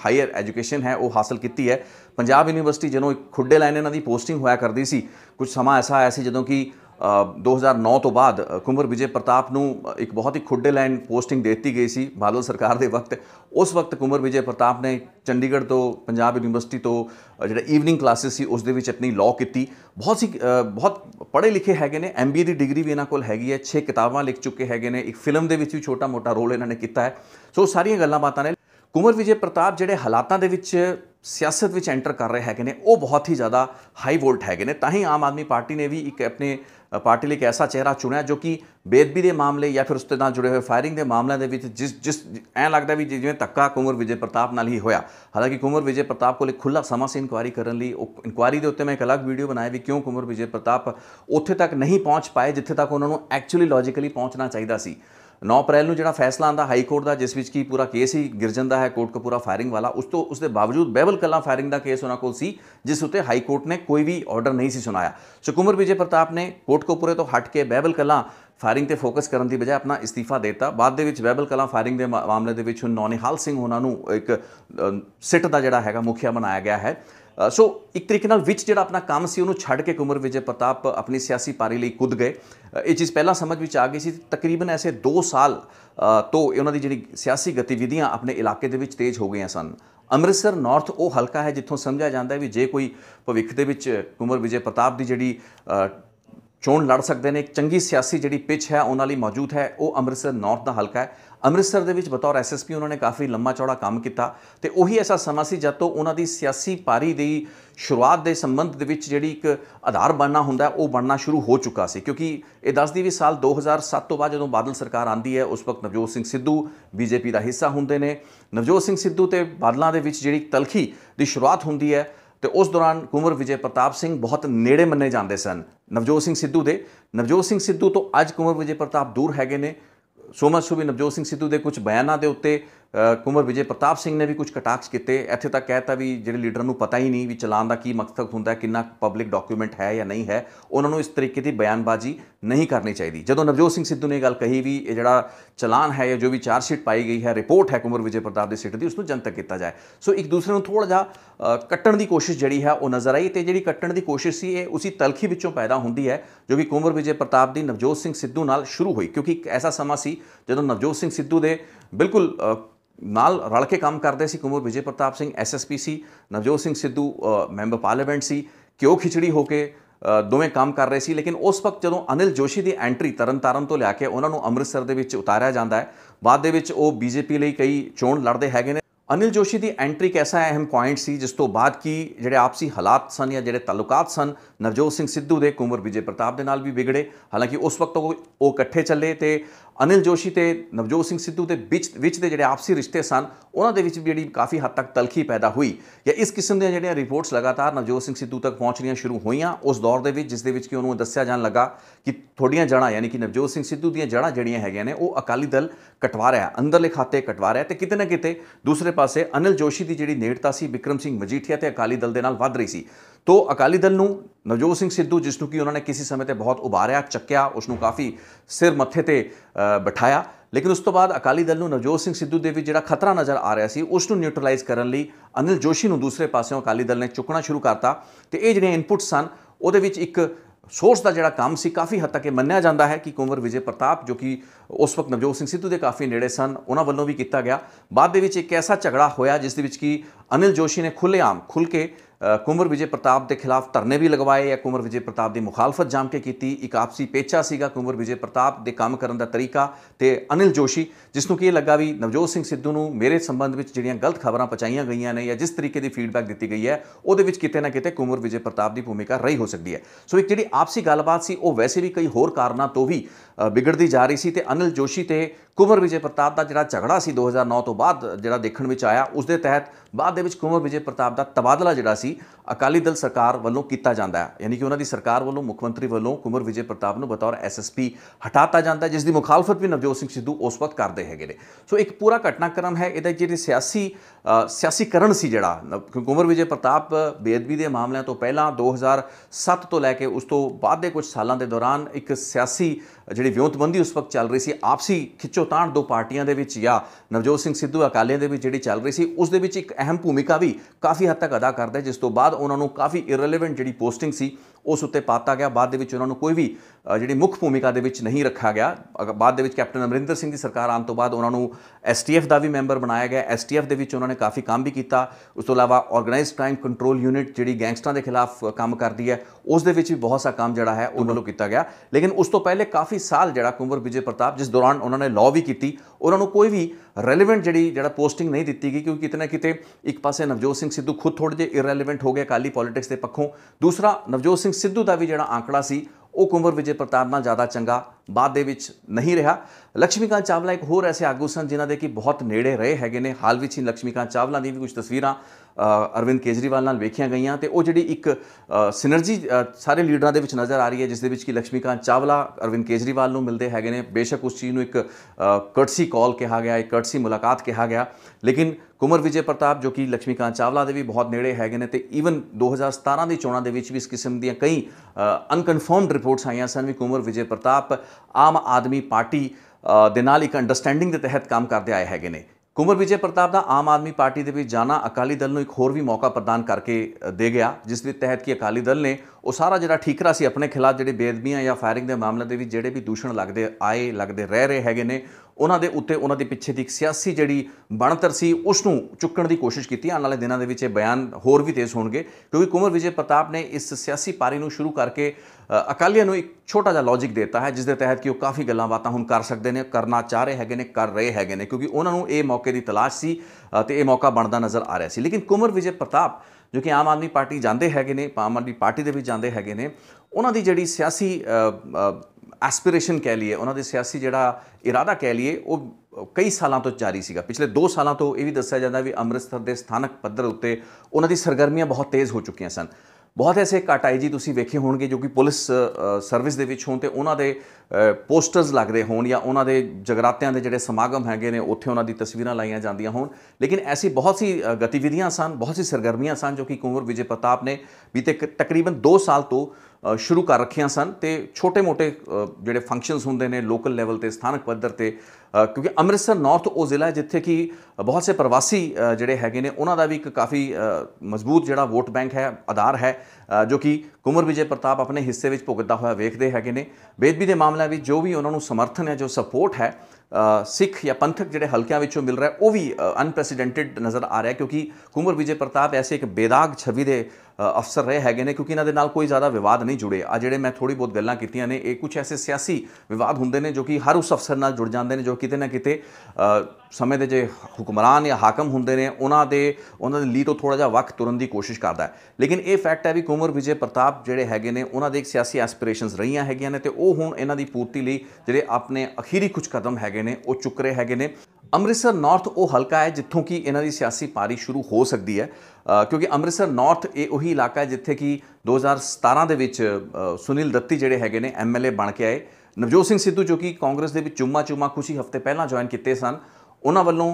ਹਾਇਰ ਐਜੂਕੇਸ਼ਨ ਹੈ ਉਹ ਹਾਸਲ ਕੀਤੀ ਹੈ ਪੰਜਾਬ ਯੂਨੀਵਰਸਿਟੀ ਜਦੋਂ ਖੁੱਡੇ ਲਾਈਨ ਇਹਨਾਂ ਦੀ ਪੋਸਟਿੰਗ ਹੋਇਆ ਕਰਦੀ ਸੀ ਕੁਝ ਸਮਾਂ ਐਸਾ ਆਇਆ ਸੀ ਜਦੋਂ ਕਿ 2009 ਤੋਂ ਬਾਅਦ ਕੁੰਵਰ ਵਿਜੇ ਪ੍ਰਤਾਪ ਨੂੰ ਇੱਕ ਬਹੁਤ ਹੀ ਖੁੱਡੇ ਲੈਂਡ ਪੋਸਟਿੰਗ ਦਿੱਤੀ ਗਈ ਸੀ ਬਾਦਲ ਸਰਕਾਰ ਦੇ ਵਕਤ ਉਸ ਵਕਤ ਕੁੰਵਰ ਵਿਜੇ ਪ੍ਰਤਾਪ ਨੇ ਚੰਡੀਗੜ੍ਹ ਤੋਂ ਪੰਜਾਬ ਯੂਨੀਵਰਸਿਟੀ ਤੋਂ ਜਿਹੜਾ ਈਵਨਿੰਗ ਕਲਾਸਿਸ ਸੀ ਉਸ ਦੇ ਵਿੱਚ ਆਪਣੀ ਲਾਅ ਕੀਤੀ ਬਹੁਤ ਸੀ ਬਹੁਤ ਪੜ੍ਹੇ ਲਿਖੇ ਹੈਗੇ ਨੇ ਐਮਬੀਏ ਦੀ ਡਿਗਰੀ ਵੀ ਇਹਨਾਂ ਕੋਲ ਹੈਗੀ ਹੈ 6 ਕਿਤਾਬਾਂ ਲਿਖ ਚੁੱਕੇ ਹੈਗੇ ਨੇ ਇੱਕ ਫਿਲਮ ਦੇ ਵਿੱਚ ਵੀ ਛੋਟਾ ਮੋਟਾ ਰੋਲ ਇਹਨਾਂ ਨੇ ਕੀਤਾ ਹੈ ਸੋ ਸਾਰੀਆਂ ਗੱਲਾਂ ਬਾਤਾਂ ਨੇ ਕੁੰਵਰ ਵਿਜੇ ਪ੍ਰਤਾਪ ਜਿਹੜੇ ਹਾਲਾਤਾਂ ਦੇ ਵਿੱਚ ਸਿਆਸਤ ਵਿੱਚ ਐਂਟਰ ਕਰ ਰਹੇ ਹੈਗੇ ਨੇ ਉਹ ਬਹੁਤ ਹੀ ਜ਼ਿਆਦਾ ਹਾਈ ਵੋਲਟ ਹੈਗੇ ਨੇ ਤਾਂ ਹੀ ਆਮ ਆਦਮੀ ਪਾਰਟੀ ਨੇ ਵੀ ਇੱਕ ਆਪਣੇ ਪਾਰਟੀ ਲਈ ਇੱਕ ਐਸਾ ਚਿਹਰਾ ਚੁਣਿਆ ਜੋ ਕਿ ਬੇਦਬੀ ਦੇ ਮਾਮਲੇ ਜਾਂ ਫਿਰ ਉਸ ਤੇ ਨਾਲ ਜੁੜੇ ਹੋਏ ਫਾਇਰਿੰਗ ਦੇ ਮਾਮਲਿਆਂ ਦੇ ਵਿੱਚ ਜਿਸ ਜਿਸ ਐ ਲੱਗਦਾ ਵੀ ਜਿਵੇਂ ਤੱਕਾ ਕੁਮਰ ਵਿਜੇ ਪ੍ਰਤਾਪ ਨਾਲ ਹੀ ਹੋਇਆ ਹਾਲਾਂਕਿ ਕੁਮਰ ਵਿਜੇ ਪ੍ਰਤਾਪ ਕੋਲੇ ਖੁੱਲਾ ਸਮਾਂ ਸੀ ਇਨਕੁਆਰੀ ਕਰਨ ਲਈ ਉਹ ਇਨਕੁਆਰੀ ਦੇ ਉੱਤੇ ਮੈਂ ਇੱਕ ਅਲੱਗ ਵੀਡੀਓ ਬਣਾਇਆ ਵੀ ਕਿਉਂ ਕੁਮਰ ਵਿਜੇ ਪ੍ਰਤਾਪ ਉੱਥੇ ਤੱਕ ਨਹੀਂ ਪਹੁੰਚ ਪਾਏ ਜਿੱਥੇ ਤੱਕ ਉਹਨਾਂ ਨੂੰ ਐਕਚੁਅਲੀ ਲੌਜੀਕਲੀ ਪਹੁੰਚਣਾ ਚਾਹੀਦਾ ਸੀ 9 ਅਪ੍ਰੈਲ ਨੂੰ ਜਿਹੜਾ ਫੈਸਲਾ ਆਂਦਾ ਹਾਈ ਕੋਰਟ ਦਾ ਜਿਸ ਵਿੱਚ ਕੀ ਪੂਰਾ ਕੇਸ ਹੀ ਗਿਰ ਜਾਂਦਾ ਹੈ ਕੋਰਟ ਕੋ ਪੂਰਾ ਫਾਇਰਿੰਗ ਵਾਲਾ ਉਸ ਤੋਂ ਉਸਦੇ ਬਾਵਜੂਦ ਬਹਿਬਲ ਕਲਾਂ ਫਾਇਰਿੰਗ ਦਾ ਕੇਸ ਉਹਨਾਂ ਕੋਲ ਸੀ ਜਿਸ ਉੱਤੇ ਹਾਈ ਕੋਰਟ ਨੇ ਕੋਈ ਵੀ ਆਰਡਰ ਨਹੀਂ ਸੀ ਸੁਣਾਇਆ ਸੁਕੁਮਰ ਵਿਜੇ ਪ੍ਰਤਾਪ ਨੇ ਕੋਰਟ ਕੋ ਪੂਰੇ ਤੋਂ ਹਟ ਕੇ ਬਹਿਬਲ ਕਲਾਂ ਫਾਇਰਿੰਗ ਤੇ ਫੋਕਸ ਕਰਨ ਦੀ ਬਜਾਏ ਆਪਣਾ ਇਸਤੀਫਾ ਦਿੱਤਾ ਬਾਅਦ ਦੇ ਵਿੱਚ ਬਹਿਬਲ ਕਲਾਂ ਫਾਇਰਿੰਗ ਦੇ ਮਾਮਲੇ ਦੇ ਵਿੱਚ ਹੁਣ ਨੌਨੀਹਾਲ ਸਿੰਘ ਉਹਨਾਂ ਨੂੰ ਇੱਕ ਸਿੱਟ ਦਾ ਜਿਹੜਾ ਹੈਗਾ ਮੁਖੀਆ ਬਣਾਇਆ ਗਿਆ ਹੈ ਸੋ ਇੱਕ ਤਰੀਕੇ ਨਾਲ ਵਿੱਚ ਜਿਹੜਾ ਆਪਣਾ ਕੰਮ ਸੀ ਉਹਨੂੰ ਛੱਡ ਕੇ ਕੁਮਰ ਵਿਜੇ ਪ੍ਰਤਾਪ ਆਪਣੀ ਸਿਆਸੀ ਪਾਰੀ ਲਈ ਕੁੱਦ ਗਏ ਇਹ ਚੀਜ਼ ਪਹਿਲਾਂ ਸਮਝ ਵਿੱਚ ਆ ਗਈ ਸੀ ਤਕਰੀਬਨ ਐਸੇ 2 ਸਾਲ ਤੋਂ ਉਹਨਾਂ ਦੀ ਜਿਹੜੀ ਸਿਆਸੀ ਗਤੀਵਿਧੀਆਂ ਆਪਣੇ ਇਲਾਕੇ ਦੇ ਵਿੱਚ ਤੇਜ਼ ਹੋ ਗਈਆਂ ਸਨ ਅੰਮ੍ਰਿਤਸਰ ਨਾਰਥ ਉਹ ਹਲਕਾ ਹੈ ਜਿੱਥੋਂ ਸਮਝਿਆ ਜਾਂਦਾ ਹੈ ਵੀ ਜੇ ਕੋਈ ਭਵਿੱਖ ਦੇ ਵਿੱਚ ਕੁਮਰ ਵਿਜੇ ਪ੍ਰਤਾਪ ਦੀ ਜਿਹੜੀ ਚੋਣ ਲੜ ਸਕਦੇ ਨੇ ਇੱਕ ਚੰਗੀ ਸਿਆਸੀ ਜਿਹੜੀ ਪਿਚ ਹੈ ਉਹਨਾਂ ਲਈ ਮੌਜੂਦ ਹੈ ਉਹ ਅੰਮ੍ਰਿਤਸਰ ਨਾਰਥ ਦਾ ਹਲਕਾ ਹੈ ਅੰਮ੍ਰਿਤਸਰ ਦੇ ਵਿੱਚ ਬਤੌਰ ਐਸਐਸਪੀ ਉਹਨਾਂ ਨੇ ਕਾਫੀ ਲੰਮਾ ਚੌੜਾ ਕੰਮ ਕੀਤਾ ਤੇ ਉਹੀ ਐਸਾ ਸਮਾਂ ਸੀ ਜਦ ਤੋਂ ਉਹਨਾਂ ਦੀ ਸਿਆਸੀ ਪਾਰੀ ਦੀ ਸ਼ੁਰੂਆਤ ਦੇ ਸੰਬੰਧ ਦੇ ਵਿੱਚ ਜਿਹੜੀ ਇੱਕ ਆਧਾਰ ਬਣਨਾ ਹੁੰਦਾ ਉਹ ਬਣਨਾ ਸ਼ੁਰੂ ਹੋ ਚੁੱਕਾ ਸੀ ਕਿਉਂਕਿ ਇਹ ਦੱਸਦੀ ਵੀ ਸਾਲ 2007 ਤੋਂ ਬਾਅਦ ਜਦੋਂ ਬਾਦਲ ਸਰਕਾਰ ਆਂਦੀ ਹੈ ਉਸ ਵਕਤ ਨਵਜੋਤ ਸਿੰਘ ਸਿੱਧੂ ਬੀਜੇਪੀ ਦਾ ਹਿੱਸਾ ਹੁੰਦੇ ਨੇ ਨਵਜੋਤ ਸਿੰਘ ਸਿੱਧੂ ਤੇ ਬਾਦਲਾਂ ਦੇ ਵਿੱਚ ਜਿਹੜੀ ਤਲਖੀ ਦੀ ਸ਼ੁਰੂਆਤ ਹੁੰਦੀ ਹੈ ਤੇ ਉਸ ਦੌਰਾਨ ਕੁਮਰ ਵਿਜੇ ਪ੍ਰਤਾਪ ਸਿੰਘ ਬਹੁਤ ਨੇੜੇ ਮੰਨੇ ਜਾਂਦੇ ਸਨ ਨਵਜੋਤ ਸਿੰਘ ਸਿੱਧੂ ਦੇ ਨਵਜੋਤ ਸਿੰਘ ਸਿੱਧੂ ਤੋਂ ਅੱਜ ਕੁਮਰ ਵਿਜੇ ਪ੍ਰਤਾਪ ਦੂਰ ਹੈਗੇ ਨੇ ਸੋਮਾ ਸੁਭੀ ਨਵਜੋਤ ਸਿੰਘ ਸਿੱਧੂ ਦੇ ਕੁਝ ਬਿਆਨਾਂ ਦੇ ਉੱਤੇ ਕੁਮਰ ਵਿਜੇ ਪ੍ਰਤਾਪ ਸਿੰਘ ਨੇ ਵੀ ਕੁਝ ਕਟਾਕਸ਼ ਕੀਤੇ ਇੱਥੇ ਤੱਕ ਕਹਿਤਾ ਵੀ ਜਿਹੜੇ ਲੀਡਰ ਨੂੰ ਪਤਾ ਹੀ ਨਹੀਂ ਵੀ ਚਲਾਨ ਦਾ ਕੀ ਮਕਸਦ ਹੁੰਦਾ ਕਿੰਨਾ ਪਬਲਿਕ ਡਾਕੂਮੈਂਟ ਹੈ ਜਾਂ ਨਹੀਂ ਹੈ ਉਹਨਾਂ ਨੂੰ ਇਸ ਤਰੀਕੇ ਦੀ ਬਿਆਨਬਾਜ਼ੀ ਨਹੀਂ ਕਰਨੀ ਚਾਹੀਦੀ ਜਦੋਂ ਨਵਜੋਤ ਸਿੰਘ ਸਿੱਧੂ ਨੇ ਇਹ ਗੱਲ ਕਹੀ ਵੀ ਇਹ ਜਿਹੜਾ ਚਲਾਨ ਹੈ ਜਾਂ ਜੋ ਵੀ ਚਾਰ ਸ਼ੀਟ ਪਾਈ ਗਈ ਹੈ ਰਿਪੋਰਟ ਹੈ ਕੁਮਰ ਵਿਜੇ ਪ੍ਰਤਾਪ ਦੀ ਸਿੱਟ ਦੀ ਉਸ ਨੂੰ ਜਨਤਕ ਕੀਤਾ ਜਾਏ ਸੋ ਇੱਕ ਦੂਸਰੇ ਨੂੰ ਥੋੜਾ ਜਿਹਾ ਕੱਟਣ ਦੀ ਕੋਸ਼ਿਸ਼ ਜਿਹੜੀ ਹੈ ਉਹ ਨਜ਼ਰ ਆਈ ਤੇ ਜਿਹੜੀ ਕੱਟਣ ਦੀ ਕੋਸ਼ਿਸ਼ ਸੀ ਇਹ ਉਸੇ ਤਲਖੀ ਵਿੱਚੋਂ ਪੈਦਾ ਹੁੰਦੀ ਹੈ ਜੋ ਕਿ ਕੁਮਰ ਵਿਜੇ ਪ੍ਰਤਾਪ ਦੀ ਨਵਜੋਤ ਸਿੰਘ ਸਿੱਧੂ ਨਾਲ ਸ਼ੁਰੂ ਹੋਈ ਕਿਉਂਕਿ ਇੱਕ ਐਸਾ ਸਮਾਂ ਸੀ ਜਦੋਂ ਨਵਜੋਤ ਸਿੰਘ ਸਿੱਧੂ ਦੇ ਬਿਲਕੁਲ ਨਾਲ ਰਲ ਕੇ ਕੰਮ ਕਰਦੇ ਸੀ ਕੁਮਰ ਵਿਜੇ ਪ੍ਰਤਾਪ ਸਿੰਘ ਐਸਐਸਪੀ ਸੀ ਨਵਜੋਤ ਸਿੰਘ ਸਿੱਧੂ ਮੈਂਬਰ ਪਾਰਲੀਮੈਂਟ ਸੀ ਕਿਉਂ ਖਿਚੜੀ ਹੋ ਕੇ ਦੋਵੇਂ ਕੰਮ ਕਰ ਰਹੇ ਸੀ ਲੇਕਿਨ ਉਸ ਵਕਤ ਜਦੋਂ ਅਨਿਲ ਜੋਸ਼ੀ ਦੀ ਐਂਟਰੀ ਤਰਨਤਾਰਨ ਤੋਂ ਲਿਆ ਕੇ ਉਹਨਾਂ ਨੂੰ ਅੰਮ੍ਰਿਤਸਰ ਦੇ ਵਿੱਚ ਉਤਾਰਿਆ ਜਾਂਦਾ ਹੈ ਬਾਅਦ ਦੇ ਵਿੱਚ ਉਹ ਬੀਜੇਪੀ ਲਈ ਕਈ ਚੋਣ ਲੜਦੇ ਹੈਗੇ ਨੇ ਅਨਿਲ ਜੋਸ਼ੀ ਦੀ ਐਂਟਰੀ ਕਿਹਦਾ ਅਹਿਮ ਪੁਆਇੰਟ ਸੀ ਜਿਸ ਤੋਂ ਬਾਅਦ ਕੀ ਜਿਹੜੇ ਆਪਸੀ ਹਾਲਾਤ ਸਨ ਜਾਂ ਜਿਹੜੇ ਤਾਲੁਕਾਤ ਸਨ ਨਵਜੋਤ ਸਿੰਘ ਸਿੱਧੂ ਦੇ ਕੁਮਰ ਵਿਜੇ ਪ੍ਰਤਾਪ ਦੇ ਨਾਲ ਵੀ ਵਿਗੜੇ ਹਾਲਾਂਕਿ ਉਸ ਵਕਤ ਉਹ ਇਕੱਠੇ ਚੱਲੇ ਤੇ ਅਨਿਲ ਜੋਸ਼ੀ ਤੇ ਨਵਜੋਤ ਸਿੰਘ ਸਿੱਧੂ ਦੇ ਵਿੱਚ ਵਿੱਚ ਦੇ ਜਿਹੜੇ ਆਪਸੀ ਰਿਸ਼ਤੇ ਸਨ ਉਹਨਾਂ ਦੇ ਵਿੱਚ ਵੀ ਜਿਹੜੀ ਕਾਫੀ ਹੱਦ ਤੱਕ ਤਲਖੀ ਪੈਦਾ ਹੋਈ ਜਾਂ ਇਸ ਕਿਸਮ ਦੀਆਂ ਜਿਹੜੀਆਂ ਰਿਪੋਰਟਸ ਲਗਾਤਾਰ ਨਵਜੋਤ ਸਿੰਘ ਸਿੱਧੂ ਤੱਕ ਪਹੁੰਚਣੀਆਂ ਸ਼ੁਰੂ ਹੋਈਆਂ ਉਸ ਦੌਰ ਦੇ ਵਿੱਚ ਜਿਸ ਦੇ ਵਿੱਚ ਕਿ ਉਹਨੂੰ ਦੱਸਿਆ ਜਾਣ ਲੱਗਾ ਕਿ ਥੋੜੀਆਂ ਜੜਾਂ ਯਾਨੀ ਕਿ ਨਵਜੋਤ ਸਿੰਘ ਸਿੱਧੂ ਦੀਆਂ ਜੜਾਂ ਜਿਹੜੀਆਂ ਹੈਗੀਆਂ ਨੇ ਉਹ ਅਕਾਲੀ ਦਲ ਕਟਵਾ ਰਿਹਾ ਅੰਦਰਲੇ ਖਾਤੇ ਕਟਵਾ ਰਿਹਾ ਤੇ ਕਿਤੇ ਨਾ ਕਿਤੇ ਦੂਸਰੇ ਪਾਸੇ ਅਨਿਲ ਜੋਸ਼ੀ ਦੀ ਜਿਹੜੀ ਨੇੜਤਾ ਸੀ ਵਿਕਰਮ ਸਿੰਘ ਮਜੀਠੀਆ ਤੇ ਅਕਾਲੀ ਦਲ ਦੇ ਨਾਲ ਵੱਧ ਰਹੀ ਸੀ ਤੋਂ ਅਕਾਲੀ ਦਲ ਨੂੰ ਨਵਜੋਤ ਸਿੰਘ ਸਿੱਧੂ ਜਿਸ ਨੂੰ ਕਿ ਉਹਨਾਂ ਨੇ ਕਿਸੇ ਸਮੇਂ ਤੇ ਬਹੁਤ ਉਬਾਰਿਆ ਚੱਕਿਆ ਉਸ ਨੂੰ ਕਾਫੀ ਸਿਰ ਮੱਥੇ ਤੇ ਬਿਠਾਇਆ ਲੇਕਿਨ ਉਸ ਤੋਂ ਬਾਅਦ ਅਕਾਲੀ ਦਲ ਨੂੰ ਨਵਜੋਤ ਸਿੰਘ ਸਿੱਧੂ ਦੇ ਵਿੱਚ ਜਿਹੜਾ ਖਤਰਾ ਨਜ਼ਰ ਆ ਰਿਹਾ ਸੀ ਉਸ ਨੂੰ ਨਿਊਟਰਲਾਈਜ਼ ਕਰਨ ਲਈ ਅਨਿਲ ਜੋਸ਼ੀ ਨੂੰ ਦੂਸਰੇ ਪਾਸਿਓਂ ਅਕਾਲੀ ਦਲ ਨੇ ਚੁੱਕਣਾ ਸ਼ੁਰੂ ਕਰਤਾ ਤੇ ਇਹ ਜਿਹੜੇ ਇਨਪੁਟ ਸਨ ਉਹਦੇ ਵਿੱਚ ਇੱਕ ਸੋਰਸ ਦਾ ਜਿਹੜਾ ਕੰਮ ਸੀ ਕਾਫੀ ਹੱਦ ਤੱਕ ਇਹ ਮੰਨਿਆ ਜਾਂਦਾ ਹੈ ਕਿ ਕੁੰਵਰ ਵਿਜੇ ਪ੍ਰਤਾਪ ਜੋ ਕਿ ਉਸ ਵਕਤ ਨਵਜੋਤ ਸਿੰਘ ਸਿੱਧੂ ਦੇ ਕਾਫੀ ਨੇੜੇ ਸਨ ਉਹਨਾਂ ਵੱਲੋਂ ਵੀ ਕੀਤਾ ਗਿਆ ਬਾਅਦ ਦੇ ਵਿੱਚ ਇੱਕ ਐਸਾ ਝਗੜਾ ਹੋਇਆ ਜਿਸ ਦੇ ਵਿੱਚ ਕਿ ਅਨਿਲ ਜੋਸ਼ੀ ਨੇ ਖੁੱਲੇਆਮ ਖੁੱਲ ਕੇ ਕੁਮਰ ਵਿਜੇ ਪ੍ਰਤਾਪ ਦੇ ਖਿਲਾਫ ਧਰਨੇ ਵੀ ਲਗਵਾਏ ਜਾਂ ਕੁਮਰ ਵਿਜੇ ਪ੍ਰਤਾਪ ਦੀ ਮੁਖਾਲਫਤ ਜਾਮ ਕੇ ਕੀਤੀ ਇੱਕ ਆਪਸੀ ਪੇਚਾ ਸੀਗਾ ਕੁਮਰ ਵਿਜੇ ਪ੍ਰਤਾਪ ਦੇ ਕੰਮ ਕਰਨ ਦਾ ਤਰੀਕਾ ਤੇ ਅਨਿਲ ਜੋਸ਼ੀ ਜਿਸ ਨੂੰ ਕਿ ਇਹ ਲੱਗਾ ਵੀ ਨਵਜੋਤ ਸਿੰਘ ਸਿੱਧੂ ਨੂੰ ਮੇਰੇ ਸੰਬੰਧ ਵਿੱਚ ਜਿਹੜੀਆਂ ਗਲਤ ਖਬਰਾਂ ਪਹੁੰਚਾਈਆਂ ਗਈਆਂ ਨੇ ਜਾਂ ਜਿਸ ਤਰੀਕੇ ਦੀ ਫੀਡਬੈਕ ਦਿੱਤੀ ਗਈ ਹੈ ਉਹਦੇ ਵਿੱਚ ਕਿਤੇ ਨਾ ਕਿਤੇ ਕੁਮਰ ਵਿਜੇ ਪ੍ਰਤਾਪ ਦੀ ਭੂਮਿਕਾ ਰਹੀ ਹੋ ਸਕਦੀ ਹੈ ਸੋ ਇੱਕ ਜਿਹੜੀ ਆਪਸੀ ਗੱਲਬਾਤ ਸੀ ਉਹ ਵੈਸੇ ਵੀ ਕਈ ਹੋਰ ਕਾਰਨਾਂ ਤੋਂ ਵੀ ਵਿਗੜਦੀ ਜਾ ਰਹੀ ਸੀ ਤੇ ਅਨਿਲ ਜੋਸ਼ੀ ਤੇ ਕੁਮਰ ਵਿਜੇ ਪ੍ਰਤਾਪ ਦਾ ਜਿਹੜਾ ਝਗੜਾ ਸੀ 2009 ਤੋਂ ਬਾਅਦ ਜਿਹੜਾ ਦੇਖਣ ਵਿੱਚ ਆਇਆ ਉਸ ਦੇ ਤਹਿਤ ਬਾਅਦ ਦੇ ਵਿੱਚ ਕੁਮਰ ਵਿਜੇ ਪ੍ਰਤਾਪ ਦਾ ਤਬਾਦਲਾ ਜਿਹੜਾ ਸੀ ਸੀ ਅਕਾਲੀ ਦਲ ਸਰਕਾਰ ਵੱਲੋਂ ਕੀਤਾ ਜਾਂਦਾ ਹੈ ਯਾਨੀ ਕਿ ਉਹਨਾਂ ਦੀ ਸਰਕਾਰ ਵੱਲੋਂ ਮੁੱਖ ਮੰਤਰੀ ਵੱਲੋਂ ਕੁਮਰ ਵਿਜੇ ਪ੍ਰਤਾਪ ਨੂੰ ਬਤੌਰ ਐਸਐਸਪੀ ਹਟਾਤਾ ਜਾਂਦਾ ਜਿਸ ਦੀ ਮੁਖਾਲਫਤ ਵੀ ਨਵਜੋਤ ਸਿੰਘ ਸਿੱਧੂ ਉਸ ਵਕਤ ਕਰਦੇ ਹੈਗੇ ਨੇ ਸੋ ਇੱਕ ਪੂਰਾ ਘਟਨਾਕ੍ਰਮ ਹੈ ਇਹਦਾ ਜਿਹੜੀ ਸਿਆਸੀ ਸਿਆਸੀਕਰਨ ਸੀ ਜਿਹੜਾ ਕੁਮਰ ਵਿਜੇ ਪ੍ਰਤਾਪ ਬੇਅਦਬੀ ਦੇ ਮਾਮਲਿਆਂ ਤੋਂ ਪਹਿਲਾਂ 2007 ਤੋਂ ਲੈ ਕੇ ਉਸ ਤੋਂ ਬਾਅਦ ਦੇ ਕੁਝ ਸਾਲਾਂ ਦੇ ਦੌਰਾਨ ਇੱਕ ਸਿਆਸੀ ਜਿਹੜੀ ਵਿਉਂਤਬੰਦੀ ਉਸ ਵਕਤ ਚੱਲ ਰਹੀ ਸੀ ਆਪਸੀ ਖਿੱਚੋਤਾਣ ਦੋ ਪਾਰਟੀਆਂ ਦੇ ਵਿੱਚ ਜਾਂ ਨਵਜੋਤ ਸਿੰਘ ਸਿੱਧੂ ਅਕਾਲੀਆਂ ਦੇ ਵਿੱਚ ਜਿਹੜੀ ਚੱਲ ਰਹੀ ਸੀ ਉਸ ਦੇ ਵਿੱਚ ਇੱਕ ਅਹਿਮ ਭੂਮਿਕਾ ਵੀ ਕਾਫੀ ਹੱਦ ਤੱਕ ਅਦਾ ਕਰਦਾ ਜਿਸ ਤੋਂ ਬਾਅਦ ਉਹਨਾਂ ਨੂੰ ਕਾਫੀ ਇਰਰੈਲੇਵੈਂਟ ਜਿਹੜੀ ਪੋਸਟਿੰਗ ਸੀ ਉਸ ਉੱਤੇ ਪਾਤਾ ਗਿਆ ਬਾਅਦ ਦੇ ਵਿੱਚ ਉਹਨਾਂ ਨੂੰ ਕੋਈ ਵੀ ਜਿਹੜੀ ਮੁੱਖ ਭੂਮਿਕਾ ਦੇ ਵਿੱਚ ਨਹੀਂ ਰੱਖਿਆ ਗਿਆ ਬਾਅਦ ਦੇ ਵਿੱਚ ਕੈਪਟਨ ਅਮਰਿੰਦਰ ਸਿੰਘ ਦੀ ਸਰਕਾਰ ਆਉਣ ਤੋਂ ਬਾਅਦ ਉਹਨਾਂ ਨੂੰ ਐਸਟੀਐਫ ਦਾ ਵੀ ਮੈਂਬਰ ਬਣਾਇਆ ਗਿਆ ਐਸਟੀਐਫ ਦੇ ਵਿੱਚ ਉਹਨਾਂ ਨੇ ਕਾਫੀ ਕੰਮ ਵੀ ਕੀਤਾ ਉਸ ਤੋਂ ਇਲਾਵਾ ਆਰਗੇਨਾਈਜ਼ਡ ਕ੍ਰਾਈਮ ਕੰਟਰੋਲ ਯੂਨਿਟ ਜਿਹੜੀ ਗੈਂਗਸਟਰਾਂ ਦੇ ਖਿਲਾਫ ਕੰਮ ਕਰਦੀ ਹੈ ਉਸ ਦੇ ਵਿੱਚ ਵੀ ਬਹੁਤ ਸਾ ਕੰਮ ਜਿਹੜਾ ਹੈ ਉਹਨਾਂ ਨੂੰ ਕੀਤਾ ਗਿਆ ਲੇਕਿਨ ਉਸ ਤੋਂ ਪਹਿਲੇ ਕਾਫੀ ਸਾਲ ਜਿਹੜਾ ਕੁੰਵਰ ਵਿਜੇ ਪ੍ਰਤਾਪ ਜਿਸ ਦੌਰਾਨ ਉਹਨਾਂ ਨੇ ਲਾਅ ਵੀ ਕੀਤੀ ਉਹਨਾਂ ਨੂੰ ਕੋਈ ਵੀ ਰੈਲੇਵੈਂਟ ਜਿਹੜੀ ਜਿਹੜਾ ਪੋਸਟਿੰਗ ਨਹੀਂ ਦਿੱਤੀ ਗਈ ਕਿਉਂਕਿ ਕਿਤਨਾ ਕਿਤੇ ਇੱਕ ਪਾਸੇ ਨਵਜੋਤ ਸਿੰਘ ਸਿੱਧੂ ਖੁਦ ਥੋੜੇ ਜਿਹਾ ਇਰੈਲੇਵੈਂਟ ਹੋ ਗਏ ਕਾਲੀ ਪੋਲਿਟਿਕਸ ਦੇ ਪੱਖੋਂ ਦੂਸਰਾ ਨਵਜੋਤ ਸਿੰਘ ਸਿੰਘ ਸਿੱਧੂ ਦਾ ਵੀ ਜਿਹੜਾ ਆંકੜਾ ਸੀ ਉਹ ਕੁੰਵਰ ਵਿਜੇ ਪ੍ਰਤਾਪ ਨਾਲ ਜ਼ਿਆਦਾ ਚੰਗਾ ਬਾਅਦ ਦੇ ਵਿੱਚ ਨਹੀਂ ਰਿਹਾ ਲక్ష్ਮੀਕਾਂਤ ਚਾਵਲਾ ਇੱਕ ਹੋਰ ਐਸੇ ਆਗੂ ਸਨ ਜਿਨ੍ਹਾਂ ਦੇ ਕਿ ਬਹੁਤ ਨੇੜੇ ਰਹੇ ਹੈਗੇ ਨੇ ਹਾਲ ਵਿੱਚ ਹੀ ਲక్ష్ਮੀਕਾਂਤ ਚਾਵਲਾ ਦੀ ਵੀ ਕੁਝ ਤਸਵੀਰਾਂ ਅਰਵਿੰਦ ਕੇਜਰੀਵਾਲ ਨਾਲ ਵੇਖੀਆਂ ਗਈਆਂ ਤੇ ਉਹ ਜਿਹੜੀ ਇੱਕ ਸਿਨਰਜੀ ਸਾਰੇ ਲੀਡਰਾਂ ਦੇ ਵਿੱਚ ਨਜ਼ਰ ਆ ਰਹੀ ਹੈ ਜਿਸ ਦੇ ਵਿੱਚ ਕਿ ਲక్ష్ਮੀਕਾਂਤ ਚਾਵਲਾ ਅਰਵਿੰਦ ਕੇਜਰੀਵਾਲ ਨੂੰ ਮਿਲਦੇ ਹੈਗੇ ਨੇ ਬੇਸ਼ੱਕ ਉਸ ਚੀਜ਼ ਨੂੰ ਇੱਕ ਕਰਟਸੀ ਕਾਲ ਕਿਹਾ ਗਿਆ ਇੱਕ ਕਰਟਸੀ ਮੁਲਾਕਾਤ ਕਿਹਾ ਗਿਆ ਲੇਕਿਨ ਕੁਮਰ ਵਿਜੇ ਪ੍ਰਤਾਪ ਜੋ ਕਿ ਲక్ష్ਮੀਕਾਂਤ ਚਾਵਲਾ ਦੇ ਵੀ ਬਹੁਤ ਨੇੜੇ ਹੈਗੇ ਨੇ ਤੇ ਈਵਨ 2017 ਦੀ ਚੋਣਾਂ ਦੇ ਵਿੱਚ ਵੀ ਇਸ ਕਿਸਮ ਦੀਆਂ ਕਈ ਅਨਕਨਫਰਮਡ ਰਿਪੋਰਟਸ ਆਈਆਂ ਸਨ ਵੀ ਕੁਮਰ ਵਿਜੇ ਪ੍ਰਤਾਪ ਆਮ ਆਦਮੀ ਪਾਰਟੀ ਦੇ ਨਾਲ ਇੱਕ ਅੰਡਰਸਟੈਂਡਿੰਗ ਦੇ ਤਹਿਤ ਕੰਮ ਕਰਦੇ ਆਏ ਹੈਗੇ ਨੇ ਕੁਮਰ ਵਿਜੇ ਪ੍ਰਤਾਪ ਦਾ ਆਮ ਆਦਮੀ ਪਾਰਟੀ ਦੇ ਵਿੱਚ ਜਾਣਾ ਅਕਾਲੀ ਦਲ ਨੂੰ ਇੱਕ ਹੋਰ ਵੀ ਮੌਕਾ ਪ੍ਰਦਾਨ ਕਰਕੇ ਦੇ ਗਿਆ ਜਿਸ ਦੇ ਤਹਿਤ ਕਿ ਅਕਾਲੀ ਦਲ ਨੇ ਉਹ ਸਾਰਾ ਜਿਹੜਾ ਠੀਕਰਾ ਸੀ ਆਪਣੇ ਖਿਲਾਫ ਜਿਹੜੇ ਬੇਦਬੀਆਂ ਜਾਂ ਫਾਇਰਿੰਗ ਦੇ ਮਾਮਲੇ ਦੇ ਵਿੱਚ ਜਿਹੜੇ ਵੀ ਦੂਸ਼ਣ ਲੱਗਦੇ ਆਏ ਲੱਗਦੇ ਰਹਿ ਰਹੇ ਹੈਗੇ ਨੇ ਉਹਨਾਂ ਦੇ ਉੱਤੇ ਉਹਨਾਂ ਦੇ ਪਿੱਛੇ ਦੀ ਸਿਆਸੀ ਜਿਹੜੀ ਬਣਤਰ ਸੀ ਉਸ ਨੂੰ ਚੁੱਕਣ ਦੀ ਕੋਸ਼ਿਸ਼ ਕੀਤੀ ਆਉਣ ਵਾਲੇ ਦਿਨਾਂ ਦੇ ਵਿੱਚ ਇਹ ਬਿਆਨ ਹੋਰ ਵੀ ਤੇਜ਼ ਹੋਣਗੇ ਕਿਉਂਕਿ ਕੁਮਰ ਵਿਜੇ ਪ੍ਰਤਾਪ ਨੇ ਇਸ ਸਿਆਸੀ ਪਾਰੀ ਨੂੰ ਸ਼ੁਰੂ ਕਰਕੇ ਅਕਾਲੀਆਂ ਨੂੰ ਇੱਕ ਛੋਟਾ ਜਿਹਾ ਲੌਜੀਕ ਦਿੱਤਾ ਹੈ ਜਿਸ ਦੇ ਤਹਿਤ ਕਿ ਉਹ ਕਾਫੀ ਗੱਲਾਂ ਬਾਤਾਂ ਹੁਣ ਕਰ ਸਕਦੇ ਨੇ ਕਰਨਾ ਚਾਹ ਰਹੇ ਹੈਗੇ ਨੇ ਕਰ ਰਹੇ ਹੈਗੇ ਨੇ ਕਿਉਂਕਿ ਉਹਨਾਂ ਨੂੰ ਇਹ ਮੌਕੇ ਦੀ ਤਲਾਸ਼ ਸੀ ਤੇ ਇਹ ਮੌਕਾ ਬਣਦਾ ਨਜ਼ਰ ਆ ਰਿਹਾ ਸੀ ਲੇਕਿਨ ਕੁਮਰ ਵਿਜੇ ਪ੍ਰਤਾਪ ਜੋ ਕਿ ਆਮ ਆਦਮੀ ਪਾਰਟੀ ਜਾਂਦੇ ਹੈਗੇ ਨੇ ਆਮ ਆਦਮੀ ਪਾਰਟੀ ਦੇ ਵੀ ਜਾਂਦੇ ਹੈਗੇ ਨੇ ਉਹਨਾਂ ਦੀ ਜਿਹੜੀ ਸਿਆਸੀ ਐਸਪੀਰੇਸ਼ਨ ਕਹਿ ਲਈਏ ਉਹਨਾਂ ਦੇ ਸਿਆਸੀ ਜਿਹੜਾ ਇਰਾਦਾ ਕਹਿ ਲਈਏ ਉਹ ਕਈ ਸਾਲਾਂ ਤੋਂ ਜਾਰੀ ਸੀਗਾ ਪਿਛਲੇ 2 ਸਾਲਾਂ ਤੋਂ ਇਹ ਵੀ ਦੱਸਿਆ ਜਾਂਦਾ ਵੀ ਅੰਮ੍ਰਿਤਸਰ ਦੇ ਸਥਾਨਕ ਪੱਧਰ ਉੱਤੇ ਉਹਨਾਂ ਦੀ ਸਰਗਰਮੀਆਂ ਬਹੁਤ ਤੇਜ਼ ਹੋ ਚੁੱਕੀਆਂ ਸਨ ਬਹੁਤ ਐਸੇ ਘਟ ਜੀ ਤੁਸੀਂ ਵੇਖੇ ਹੋਣਗੇ ਜੋ ਕਿ ਪੁਲਿਸ ਸਰਵਿਸ ਦੇ ਵਿੱਚ ਹੋਣ ਤੇ ਉਹਨਾਂ ਦੇ ਪੋਸਟਰਸ ਲੱਗਦੇ ਹੋਣ ਜਾਂ ਉਹਨਾਂ ਦੇ ਜਗਰਾਤਿਆਂ ਦੇ ਜਿਹੜੇ ਸਮਾਗਮ ਹੈਗੇ ਨੇ ਉੱਥੇ ਉਹਨਾਂ ਦੀ ਤਸਵੀਰਾਂ ਲਾਈਆਂ ਜਾਂਦੀਆਂ ਹੋਣ ਲੇਕਿਨ ਐਸੀ ਬਹੁਤ ਸੀ ਗਤੀਵਿਧੀਆਂ ਸਨ ਬਹੁਤ ਸੀ ਸਰਗਰਮੀਆਂ ਸਨ ਜੋ ਕਿ ਕੁੰਵਰ ਵਿਜੇ ਪ੍ਰਤਾਪ ਨੇ ਬੀਤੇ ਤਕਰੀਬਨ 2 ਸਾਲ ਤੋਂ ਸ਼ੁਰੂ ਕਰ ਰੱਖੀਆਂ ਸਨ ਤੇ ਛੋਟੇ-ਮੋਟੇ ਜਿਹੜੇ ਫੰਕਸ਼ਨਸ ਹੁੰਦੇ ਨੇ ਲੋਕਲ ਲੈਵਲ ਤੇ ਸਥਾਨਕ ਪੱਧਰ ਤੇ ਕਿਉਂਕਿ ਅੰਮ੍ਰਿਤਸਰ ਨਾਰਥ ਉਹ ਜ਼ਿਲ੍ਹਾ ਹੈ ਜਿੱਥੇ ਕਿ ਬਹੁਤ ਸੇ ਪ੍ਰਵਾਸੀ ਜਿਹੜੇ ਹੈਗੇ ਨੇ ਉਹਨਾਂ ਦਾ ਵੀ ਇੱਕ ਕਾਫੀ ਮਜ਼ਬੂਤ ਜਿਹੜਾ ਵੋਟ ਬੈਂਕ ਹੈ ਆਧਾਰ ਹੈ ਜੋ ਕਿ ਕੁਮਰ ਵਿਜੇ ਪ੍ਰਤਾਪ ਆਪਣੇ ਹਿੱਸੇ ਵਿੱਚ ਭੁਗਤਦਾ ਹੋਇਆ ਵੇਖਦੇ ਹੈਗੇ ਨੇ ਬੇਦਬੀ ਦੇ ਮਾਮਲਿਆਂ ਵਿੱਚ ਜੋ ਵੀ ਉਹਨਾਂ ਨੂੰ ਸਮਰਥਨ ਹੈ ਜੋ ਸਪੋਰਟ ਹੈ ਸਿੱਖ ਜਾਂ ਪੰਥਕ ਜਿਹੜੇ ਹਲਕਿਆਂ ਵਿੱਚੋਂ ਮਿਲ ਰਿਹਾ ਉਹ ਵੀ ਅਨਪ੍ਰੈਸੀਡੈਂਟਡ ਨਜ਼ਰ ਆ ਰਿਹਾ ਕਿਉਂਕਿ ਕੁਮਰ ਵਿਜੇ ਪ੍ਰਤਾਪ ਐਸੇ ਇੱਕ ਬੇਦਾਗ ਛਵੀ ਦੇ ਅਫਸਰ ਰਹੇ ਹੈਗੇ ਨੇ ਕਿਉਂਕਿ ਇਹਨਾਂ ਦੇ ਨਾਲ ਕੋਈ ਜ਼ਿਆਦਾ ਵਿਵਾਦ ਨਹੀਂ ਜੁੜੇ ਆ ਜਿਹੜੇ ਮੈਂ ਥੋੜੀ ਬਹੁਤ ਗੱਲਾਂ ਕੀਤੀਆਂ ਨੇ ਇਹ ਕੁਝ ਐਸੇ ਸਿਆਸੀ ਵਿਵਾਦ ਹੁੰਦੇ ਨੇ ਜੋ ਕਿ ਹਰ ਉਸ ਅਫਸਰ ਨਾਲ ਜੁੜ ਜਾਂਦੇ ਨੇ ਜੋ ਕਿਤੇ ਨਾ ਕਿਤੇ ਸਮੇਂ ਦੇ ਜੇ ਹੁਕਮਰਾਨ ਜਾਂ ਹਾਕਮ ਹੁੰਦੇ ਨੇ ਉਹਨਾਂ ਦੇ ਉਹਨਾਂ ਦੇ ਲਈ ਤੋਂ ਥੋੜਾ ਜਿਹਾ ਵਕਤ ਤੁਰਨ ਦੀ ਕੋਸ਼ਿਸ਼ ਕਰਦਾ ਹੈ ਲੇਕਿਨ ਇਹ ਫੈਕਟ ਹੈ ਵੀ ਕੁਮਰ ਵਿਜੇ ਪ੍ਰਤਾਪ ਜਿਹੜੇ ਹੈਗੇ ਨੇ ਉਹਨਾਂ ਦੇ ਇੱਕ ਸਿਆਸੀ ਐਸਪੀਰੇਸ਼ਨਸ ਰਹੀਆਂ ਹੈਗੀਆਂ ਨੇ ਤੇ ਉਹ ਹੁਣ ਇਹਨਾਂ ਦੀ ਪੂਰਤੀ ਲਈ ਜਿਹੜੇ ਆਪਣੇ ਅਖੀਰੀ ਕੁਝ ਕਦਮ ਹੈਗੇ ਨੇ ਉਹ ਚੁੱਕ ਰਹੇ ਹੈਗੇ ਨੇ ਅੰਮ੍ਰਿਤਸਰ ਨਾਰਥ ਉਹ ਹਲਕਾ ਹੈ ਜਿੱਥੋਂ ਕਿ ਇਹਨਾਂ ਦੀ ਸਿਆਸੀ ਪਾਰੀ ਸ਼ੁਰੂ ਹੋ ਸਕਦੀ ਹੈ ਕਿਉਂਕਿ ਅੰਮ੍ਰਿਤਸਰ ਨਾਰਥ ਇਹ ਉਹੀ ਇਲਾਕਾ ਹੈ ਜਿੱਥੇ ਕਿ 2017 ਦੇ ਵਿੱਚ ਸੁਨੀਲ ਦੱਤੀ ਜਿਹੜੇ ਹੈਗੇ ਨੇ ਐਮਐਲਏ ਬਣ ਕੇ ਆਏ ਨਵਜੋਤ ਸਿੰਘ ਸਿੱਧੂ ਜੋ ਕਿ ਕਾਂਗਰਸ ਦੇ ਵਿੱਚ ਚੁੰਮਾ ਚੁੰਮਾ ਕੁਝ ਹੀ ਹਫ਼ਤੇ ਪਹਿਲਾਂ ਜੁਆਇਨ ਕੀਤੇ ਸਨ ਉਹਨਾਂ ਵੱਲੋਂ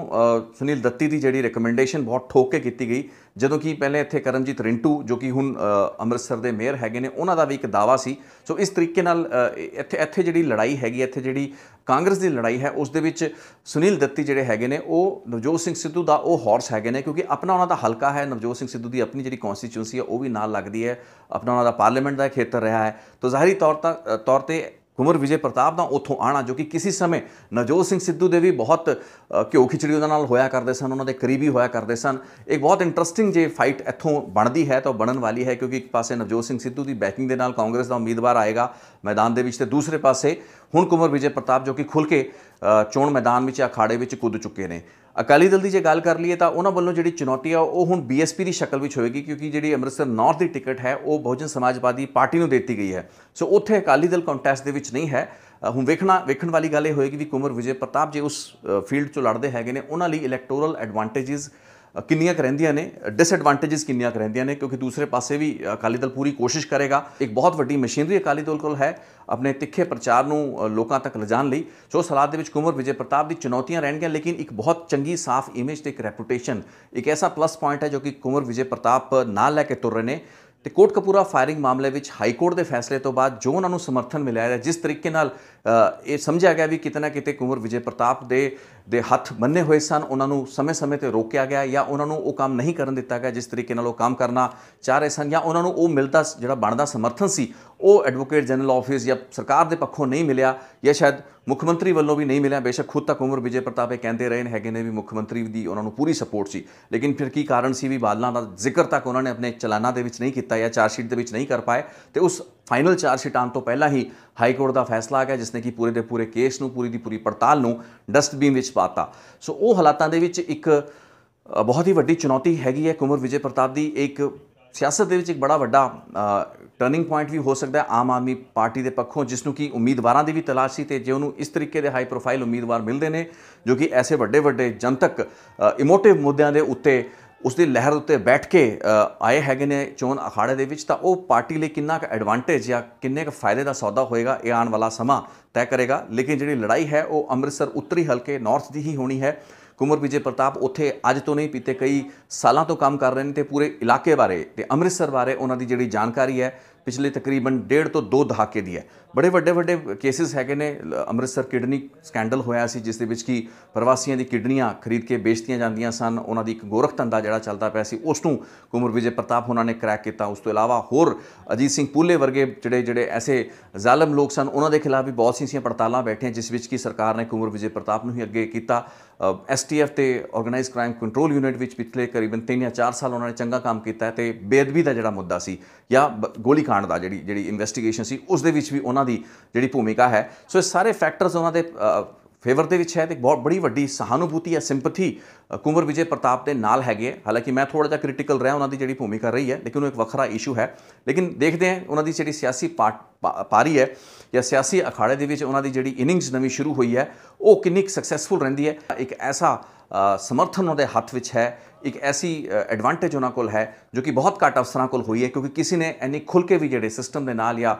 ਸੁਨੀਲ ਦੱਤੀ ਦੀ ਜਿਹੜੀ ਰეკਮੈਂਡੇਸ਼ਨ ਬਹੁਤ ਠੋਕ ਕੇ ਕੀਤੀ ਗਈ ਜਦੋਂ ਕਿ ਪਹਿਲੇ ਇੱਥੇ ਕਰਮਜੀਤ ਰਿੰਟੂ ਜੋ ਕਿ ਹੁਣ ਅੰਮ੍ਰਿਤਸਰ ਦੇ ਮੇਅਰ ਹੈਗੇ ਨੇ ਉਹਨਾਂ ਦਾ ਵੀ ਇੱਕ ਦਾਵਾ ਸੀ ਸੋ ਇਸ ਤਰੀਕੇ ਨਾਲ ਇੱਥੇ ਇੱਥੇ ਜਿਹੜੀ ਲੜਾਈ ਹੈਗੀ ਇੱਥੇ ਜਿਹੜੀ ਕਾਂਗਰਸ ਦੀ ਲੜਾਈ ਹੈ ਉਸ ਦੇ ਵਿੱਚ ਸੁਨੀਲ ਦੱਤੀ ਜਿਹੜੇ ਹੈਗੇ ਨੇ ਉਹ ਨਵਜੋਤ ਸਿੰਘ ਸਿੱਧੂ ਦਾ ਉਹ ਹਾਰਸ ਹੈਗੇ ਨੇ ਕਿਉਂਕਿ ਆਪਣਾ ਉਹਨਾਂ ਦਾ ਹਲਕਾ ਹੈ ਨਵਜੋਤ ਸਿੰਘ ਸਿੱਧੂ ਦੀ ਆਪਣੀ ਜਿਹੜੀ ਕਨਸਟੀਚੂਐਂਸੀ ਹੈ ਉਹ ਵੀ ਨਾਲ ਲੱਗਦੀ ਹੈ ਆਪਣਾ ਉਹਨਾਂ ਦਾ ਪਾਰਲੀਮੈਂਟ ਦਾ ਖੇਤਰ ਰਿਹਾ ਹੈ ਤਾਂ ਜ਼ਾਹਰੀ ਤੌਰ ਤੌਰ ਤੇ ਕੁਮਰ ਵਿਜੇ ਪ੍ਰਤਾਪ ਦਾ ਉੱਥੋਂ ਆਣਾ ਜੋ ਕਿ ਕਿਸੇ ਸਮੇਂ ਨਜੋਤ ਸਿੰਘ ਸਿੱਧੂ ਦੇ ਵੀ ਬਹੁਤ ਘਿਓ ਖਿਚੜੀ ਉਹਨਾਂ ਨਾਲ ਹੋਇਆ ਕਰਦੇ ਸਨ ਉਹਨਾਂ ਦੇ ਕਰੀਬੀ ਹੋਇਆ ਕਰਦੇ ਸਨ ਇੱਕ ਬਹੁਤ ਇੰਟਰਸਟਿੰਗ ਜੇ ਫਾਈਟ ਇੱਥੋਂ ਬਣਦੀ ਹੈ ਤਾਂ ਬਣਨ ਵਾਲੀ ਹੈ ਕਿਉਂਕਿ ਇੱਕ ਪਾਸੇ ਨਵਜੋਤ ਸਿੰਘ ਸਿੱਧੂ ਦੀ ਬੈਕਿੰਗ ਦੇ ਨਾਲ ਕਾਂਗਰਸ ਦਾ ਉਮੀਦਵਾਰ ਆਏਗਾ ਮੈਦਾਨ ਦੇ ਵਿੱਚ ਤੇ ਦੂਸਰੇ ਪਾਸੇ ਹੁਣ ਕੁਮਰ ਵਿਜੇ ਪ੍ਰਤਾਪ ਜੋ ਕਿ ਖੁੱਲ ਕੇ ਚੋਣ ਮੈਦਾਨ ਵਿੱਚ ਅਖਾੜੇ ਵਿੱਚ ਕੁੱਦ ਚੁੱਕੇ ਨੇ ਅਕਾਲੀ ਦਲ ਦੀ ਜੇ ਗੱਲ ਕਰ ਲਈਏ ਤਾਂ ਉਹਨਾਂ ਵੱਲੋਂ ਜਿਹੜੀ ਚੁਣੌਤੀ ਆ ਉਹ ਹੁਣ ਬੀਐਸਪੀ ਦੀ ਸ਼ਕਲ ਵਿੱਚ ਹੋਏਗੀ ਕਿਉਂਕਿ ਜਿਹੜੀ ਅੰਮ੍ਰਿਤਸਰ ਨਾਰਥ ਦੀ ਟਿਕਟ ਹੈ ਉਹ ਬਹੁਜਨ ਸਮਾਜਵਾਦੀ ਪਾਰਟੀ ਨੂੰ ਦਿੱਤੀ ਗਈ ਹੈ ਸੋ ਉੱਥੇ ਅਕਾਲੀ ਦਲ ਕੰਟੈਸਟ ਦੇ ਵਿੱਚ ਨਹੀਂ ਹੈ ਹੁਣ ਵੇਖਣਾ ਵੇਖਣ ਵਾਲੀ ਗੱਲ ਇਹ ਹੋਏਗੀ ਵੀ ਕੁਮਰ ਵਿਜੇ ਪ੍ਰਤਾਪ ਜੇ ਉਸ ਫੀਲਡ ਚ ਲੜਦੇ ਹੈਗੇ ਨੇ ਉਹਨਾਂ ਲਈ ਇਲੈਕਟੋਰਲ ਐਡਵਾਂਟੇਜਸ ਕਿੰਨੀਆਂ ਰਹਿੰਦੀਆਂ ਨੇ ਡਿਸਐਡਵਾਂਟੇजेस ਕਿੰਨੀਆਂ ਰਹਿੰਦੀਆਂ ਨੇ ਕਿਉਂਕਿ ਦੂਸਰੇ ਪਾਸੇ ਵੀ ਅਕਾਲੀ ਦਲ ਪੂਰੀ ਕੋਸ਼ਿਸ਼ ਕਰੇਗਾ ਇੱਕ ਬਹੁਤ ਵੱਡੀ ਮਸ਼ੀਨਰੀ ਅਕਾਲੀ ਦਲ ਕੋਲ ਹੈ ਆਪਣੇ ਤਿੱਖੇ ਪ੍ਰਚਾਰ ਨੂੰ ਲੋਕਾਂ ਤੱਕ ਲਿਜਾਣ ਲਈ ਸੋ ਸਲਾਦ ਦੇ ਵਿੱਚ ਕੁਮਰ ਵਿਜੇ ਪ੍ਰਤਾਪ ਦੀ ਚੁਣੌਤੀਆਂ ਰਹਿਣਗੀਆਂ ਲੇਕਿਨ ਇੱਕ ਬਹੁਤ ਚੰਗੀ ਸਾਫ਼ ਇਮੇਜ ਤੇ ਇੱਕ ਰੈਪਿਊਟੇਸ਼ਨ ਇੱਕ ਐਸਾ ਪਲੱਸ ਪੁਆਇੰਟ ਹੈ ਜੋ ਕਿ ਕੁਮਰ ਵਿਜੇ ਪ੍ਰਤਾਪ ਨਾਲ ਲੈ ਕੇ ਤੁਰ ਰਹੇ ਨੇ ਤੇ ਕੋਟਕਪੂਰਾ ਫਾਇਰਿੰਗ ਮਾਮਲੇ ਵਿੱਚ ਹਾਈ ਕੋਰਟ ਦੇ ਫੈਸਲੇ ਤੋਂ ਬਾਅਦ ਜੋ ਉਹਨਾਂ ਨੂੰ ਸਮਰਥਨ ਮਿਲਿਆ ਹੈ ਜਿਸ ਤਰੀਕੇ ਨਾਲ ਇਹ ਸਮਝਿਆ ਗਿਆ ਵੀ ਕਿਤਨਾ ਕਿਤੇ ਕੁਮਰ ਵਿਜੇ ਪ੍ਰਤਾਪ ਦੇ ਦੇ ਹੱਥ ਮੰਨੇ ਹੋਏ ਸਨ ਉਹਨਾਂ ਨੂੰ ਸਮੇਂ-ਸਮੇਂ ਤੇ ਰੋਕਿਆ ਗਿਆ ਜਾਂ ਉਹਨਾਂ ਨੂੰ ਉਹ ਕੰਮ ਨਹੀਂ ਕਰਨ ਦਿੱਤਾ ਗਿਆ ਜਿਸ ਤਰੀਕੇ ਨਾਲ ਉਹ ਕੰਮ ਕਰਨਾ ਚਾਹ ਰਹੇ ਸਨ ਜਾਂ ਉਹਨਾਂ ਨੂੰ ਉਹ ਮਿਲਦਾ ਜਿਹੜਾ ਬਣਦਾ ਸਮਰਥਨ ਸੀ ਉਹ ਐਡਵੋਕੇਟ ਜਨਰਲ ਆਫਿਸ ਜਾਂ ਸਰਕਾਰ ਦੇ ਪੱਖੋਂ ਨਹੀਂ ਮਿਲਿਆ ਜਾਂ ਸ਼ਾਇਦ ਮੁੱਖ ਮੰਤਰੀ ਵੱਲੋਂ ਵੀ ਨਹੀਂ ਮਿਲਿਆ ਬੇਸ਼ੱਕ ਖੁਦ ਤੱਕ ਉਮਰ ਵਿਜੇ ਪ੍ਰਤਾਪ ਇਹ ਕਹਿੰਦੇ ਰਹੇ ਨੇ ਹੈਗੇ ਨੇ ਵੀ ਮੁੱਖ ਮੰਤਰੀ ਦੀ ਉਹਨਾਂ ਨੂੰ ਪੂਰੀ ਸਪੋਰਟ ਸੀ ਲੇਕਿਨ ਫਿਰ ਕੀ ਕਾਰਨ ਸੀ ਵੀ ਬਾਦਲਾਂ ਦਾ ਜ਼ਿਕਰ ਤੱਕ ਉਹਨਾਂ ਨੇ ਆਪਣੇ ਚਲਾਨਾਂ ਦੇ ਵਿੱਚ ਨਹੀਂ ਕੀਤਾ ਜਾਂ ਚਾਰਜ ਸ਼ੀਟ ਦੇ ਵਿੱਚ ਨਹੀਂ ਕਰ ਪਾਏ ਤੇ ਉਸ ਫਾਈਨਲ ਚਾਰਜ ਸ਼ੀਟ ਆਉਣ ਤੋਂ ਪਹਿਲਾਂ ਹੀ ਹਾਈ ਕੋਰਟ ਦਾ ਫੈਸਲਾ ਆ ਗਿਆ ਜਿਸ ਨੇ ਕਿ ਪੂਰੇ ਦੇ ਪੂਰੇ ਕੇਸ ਨੂੰ ਪੂਰੀ ਦੀ ਪੂਰੀ ਪੜਤਾਲ ਨੂੰ ਡਸਟਬਿਨ ਵਿੱਚ ਪਾਤਾ ਸੋ ਉਹ ਹਾਲਾਤਾਂ ਦੇ ਵਿੱਚ ਇੱਕ ਬਹੁਤ ਹੀ ਵੱਡੀ ਚੁਣੌਤੀ ਹੈਗੀ ਹੈ ਕੁਮਰ ਵਿਜੇ ਪ੍ਰਤਾਪ ਦੀ ਇੱਕ ਸਿਆਸਤ ਦੇ ਵਿੱਚ ਇੱਕ ਬੜਾ ਵੱਡਾ ਟਰਨਿੰਗ ਪੁਆਇੰਟ ਵੀ ਹੋ ਸਕਦਾ ਹੈ ਆਮ ਆਦਮੀ ਪਾਰਟੀ ਦੇ ਪੱਖੋਂ ਜਿਸ ਨੂੰ ਕਿ ਉਮੀਦਵਾਰਾਂ ਦੀ ਵੀ ਤਲਾਸ਼ ਸੀ ਤੇ ਜੇ ਉਹਨੂੰ ਇਸ ਤਰੀਕੇ ਦੇ ਹਾਈ ਪ੍ਰੋਫਾਈਲ ਉਮੀਦਵਾਰ ਮਿਲਦੇ ਨੇ ਜੋ ਕਿ ਐਸੇ ਵੱਡੇ ਵੱਡੇ ਜਨਤਕ ਇਮੋਟਿਵ ਮੁੱਦਿਆਂ ਦੇ ਉੱਤੇ ਉਸ ਦੀ ਲਹਿਰ ਉੱਤੇ ਬੈਠ ਕੇ ਆਏ ਹੈਗੇ ਨੇ ਚੋਣ ਅਖਾੜੇ ਦੇ ਵਿੱਚ ਤਾਂ ਉਹ ਪਾਰਟੀ ਲਈ ਕਿੰਨਾ ਕੁ ਐਡਵਾਂਟੇਜ ਜਾਂ ਕਿੰਨੇ ਕੁ ਫਾਇਦੇ ਦਾ ਸੌਦਾ ਹੋਏਗਾ ਇਹ ਆਉਣ ਵਾਲਾ ਸਮਾਂ ਤੈਅ ਕਰੇਗਾ ਲੇਕਿਨ ਜਿਹੜੀ ਲੜਾਈ ਹੈ ਉਹ ਅੰਮ੍ਰਿਤਸਰ ਉੱਤਰੀ ਹਲਕੇ ਨਾਰਥ ਦੀ ਹੀ ਹੋਣੀ ਹੈ ਕੁਮਰ ਵਿਜੇ ਪ੍ਰਤਾਪ ਉੱਥੇ ਅੱਜ ਤੋਂ ਨਹੀਂ ਪੀਤੇ ਕਈ ਸਾਲਾਂ ਤੋਂ ਕੰਮ ਕਰ ਰਹੇ ਨੇ ਤੇ ਪੂਰੇ ਇਲਾਕੇ ਬਾਰੇ ਤੇ ਅੰਮ੍ਰਿਤਸਰ ਬਾਰੇ ਉਹਨਾਂ ਦੀ ਜਿਹੜੀ ਜਾਣਕਾਰੀ ਹੈ ਪਿਛਲੇ ਤਕਰੀਬਨ ਡੇਢ ਤੋਂ 2 ਦਹਾਕੇ ਦੀ ਹੈ ਬੜੇ ਵੱਡੇ ਵੱਡੇ ਕੇਸਿਸ ਹੈਗੇ ਨੇ ਅੰਮ੍ਰਿਤਸਰ ਕਿਡਨੀ ਸਕੈਂਡਲ ਹੋਇਆ ਸੀ ਜਿਸ ਦੇ ਵਿੱਚ ਕੀ ਪ੍ਰਵਾਸੀਆਂ ਦੀ ਕਿਡਨੀਆਂ ਖਰੀਦ ਕੇ ਵੇਚਤੀਆਂ ਜਾਂਦੀਆਂ ਸਨ ਉਹਨਾਂ ਦੀ ਇੱਕ ਗੋਰਖ ਧੰਦਾ ਜਿਹੜਾ ਚੱਲਦਾ ਪਿਆ ਸੀ ਉਸ ਨੂੰ ਕੁਮਰ ਵਿਜੇ ਪ੍ਰਤਾਪ ਉਹਨਾਂ ਨੇ ਕ੍ਰੈਕ ਕੀਤਾ ਉਸ ਤੋਂ ਇਲਾਵਾ ਹੋਰ ਅਜੀਤ ਸਿੰਘ ਪੁੱਲੇ ਵਰਗੇ ਜਿਹੜੇ ਜਿਹੜੇ ਐਸੇ ਜ਼ਾਲਮ ਲੋਕ ਸਨ ਉਹਨਾਂ ਦੇ ਖਿਲਾਫ ਵੀ ਬਹੁਤ ਸੀਆਂ ਪੜਤਾਲਾਂ ਬੈਠੀਆਂ ਜਿਸ ਵਿੱਚ ਕੀ ਸਰਕਾਰ ਨੇ ਕੁਮਰ ਵਿਜੇ ਪ੍ਰਤਾਪ ਨੂੰ ਹੀ ਅੱਗੇ ਕੀਤਾ ਐਸਟੀਐਫ ਤੇ ਆਰਗੇਨਾਈਜ਼ਡ ਕ੍ਰਾਈਮ ਕੰਟਰੋਲ ਯੂਨਿਟ ਵਿੱਚ ਪਿਛਲੇ ਕਰੀਬਨ 3 ਜਾਂ 4 ਸਾਲ ਉਹਨਾਂ ਨੇ ਚੰਗਾ ਕੰਮ ਕੀਤਾ ਤੇ ਬੇਦਬੀ ਦਾ ਜਿਹੜਾ ਮੁੱਦਾ ਸੀ ਜਾਂ ਗੋਲੀ ਕਾਂਡ ਦਾ ਜਿਹੜੀ ਜਿਹੜੀ ਇਨਵੈਸਟੀਗੇਸ਼ਨ ਸੀ ਉਸ ਦੇ ਵਿੱਚ ਵੀ ਉਹਨਾਂ ਦੀ ਜਿਹੜੀ ਭੂਮਿਕਾ ਹੈ ਸੋ ਇਹ ਸਾਰੇ ਫੈਕਟਰਸ ਉਹਨਾਂ ਦੇ ਫੇਵਰ ਦੇ ਵਿੱਚ ਹੈ ਤੇ ਬਹੁਤ ਬੜੀ ਵੱਡੀ ਸਹਾਨੂਭੂਤੀ ਹੈ ਸਿੰਪਥੀ ਕੁੰਵਰ ਵਿਜੇ ਪ੍ਰਤਾਪ ਦੇ ਨਾਲ ਹੈਗੇ ਹਾਲਾਂਕਿ ਮੈਂ ਥੋੜਾ ਜਿਹਾ ਕ੍ਰਿਟੀਕਲ ਰਿਹਾ ਉਹਨਾਂ ਦੀ ਜਿਹੜੀ ਭੂਮਿਕਾ ਰਹੀ ਹੈ ਲੇਕਿਨ ਉਹ ਇੱਕ ਵੱਖਰਾ ਇਸ਼ੂ ਹੈ ਲੇਕਿਨ ਦੇਖਦੇ ਹਾਂ ਉਹਨਾਂ ਦੀ ਜਿਹੜੀ ਸਿਆਸੀ ਪਾਰੀ ਹੈ ਜਾਂ ਸਿਆਸੀ ਅਖਾੜੇ ਦੇ ਵਿੱਚ ਉਹਨਾਂ ਦੀ ਜਿਹੜੀ ਇਨਿੰਗਸ ਨਵੀਂ ਸ਼ੁਰੂ ਹੋਈ ਹੈ ਉਹ ਕਿੰਨੀ ਸਕਸੈਸਫੁਲ ਰਹਿੰਦੀ ਹੈ ਇੱਕ ਐਸਾ ਸਮਰਥਨ ਉਹਦੇ ਹੱਥ ਵਿੱਚ ਹੈ ਇੱਕ ਐਸੀ ਐਡਵਾਂਟੇਜ ਉਹਨਾਂ ਕੋਲ ਹੈ ਜੋ ਕਿ ਬਹੁਤ ਘੱਟ ਅਫਸਰਾਂ ਕੋਲ ਹੋਈ ਹੈ ਕਿਉਂਕਿ ਕਿਸੇ ਨੇ ਐਨੀ ਖੁੱਲ ਕੇ ਵੀ ਜਿਹੜੇ ਸਿਸਟਮ ਦੇ ਨਾਲ ਜਾਂ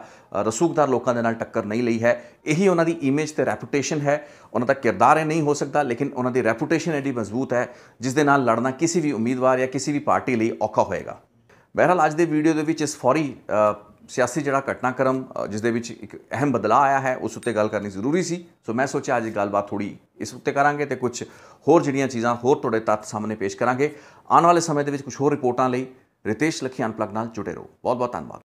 ਰਸੂਖਦਾਰ ਲੋਕਾਂ ਦੇ ਨਾਲ ਟੱਕਰ ਨਹੀਂ ਲਈ ਹੈ ਇਹੀ ਉਹਨਾਂ ਦੀ ਇਮੇਜ ਤੇ ਰੈਪਿਊਟੇਸ਼ਨ ਹੈ ਉਹਨਾਂ ਦਾ ਕਿਰਦਾਰ ਨਹੀਂ ਹੋ ਸਕਦਾ ਲੇਕਿਨ ਉਹਨਾਂ ਦੀ ਰੈਪਿਊਟੇਸ਼ਨ ਐਡੀ ਮਜ਼ਬੂਤ ਹੈ ਜਿਸ ਦੇ ਨਾਲ ਲੜਨਾ ਕਿਸੇ ਵੀ ਉਮੀਦਵਾਰ ਜਾਂ ਕਿਸੇ ਵੀ ਪਾਰਟੀ ਲਈ ਔਖਾ ਹੋਏਗਾ ਬਹਿਰਹਾਲ ਅੱਜ ਦੇ ਵੀਡੀਓ ਦੇ ਵਿੱਚ ਇਸ ਫੌਰੀ ਸਿਆਸੀ ਜਿਹੜਾ ਘਟਨਾਕ੍ਰਮ ਜਿਸ ਦੇ ਵਿੱਚ ਇੱਕ ਅਹਿਮ ਬਦਲਾਅ ਆਇਆ ਹੈ ਉਸ ਉੱਤੇ ਗੱਲ ਕਰਨੀ ਜ਼ਰੂਰੀ ਸੀ ਸੋ ਮੈਂ ਸੋਚਿਆ ਅੱਜ ਗੱਲਬਾਤ ਥੋੜੀ ਇਸ ਉੱਤੇ ਕਰਾਂਗੇ ਤੇ ਕੁਝ ਹੋਰ ਜਿਹੜੀਆਂ ਚੀਜ਼ਾਂ ਹੋਰ ਤੁਹਾਡੇ ਤੱਤ ਸਾਹਮਣੇ ਪੇਸ਼ ਕਰਾਂਗੇ ਆਉਣ ਵਾਲੇ ਸਮੇਂ ਦੇ ਵਿੱਚ ਕੁਝ ਹੋਰ ਰਿਪੋਰਟਾਂ ਲਈ ਰਿਤੇਸ਼ ਲਖੀ ਅਨਪਲਗ ਨਾਲ ਜੁੜੇ ਰਹੋ ਬਹੁਤ ਬਹੁਤ ਧੰਨਵਾਦ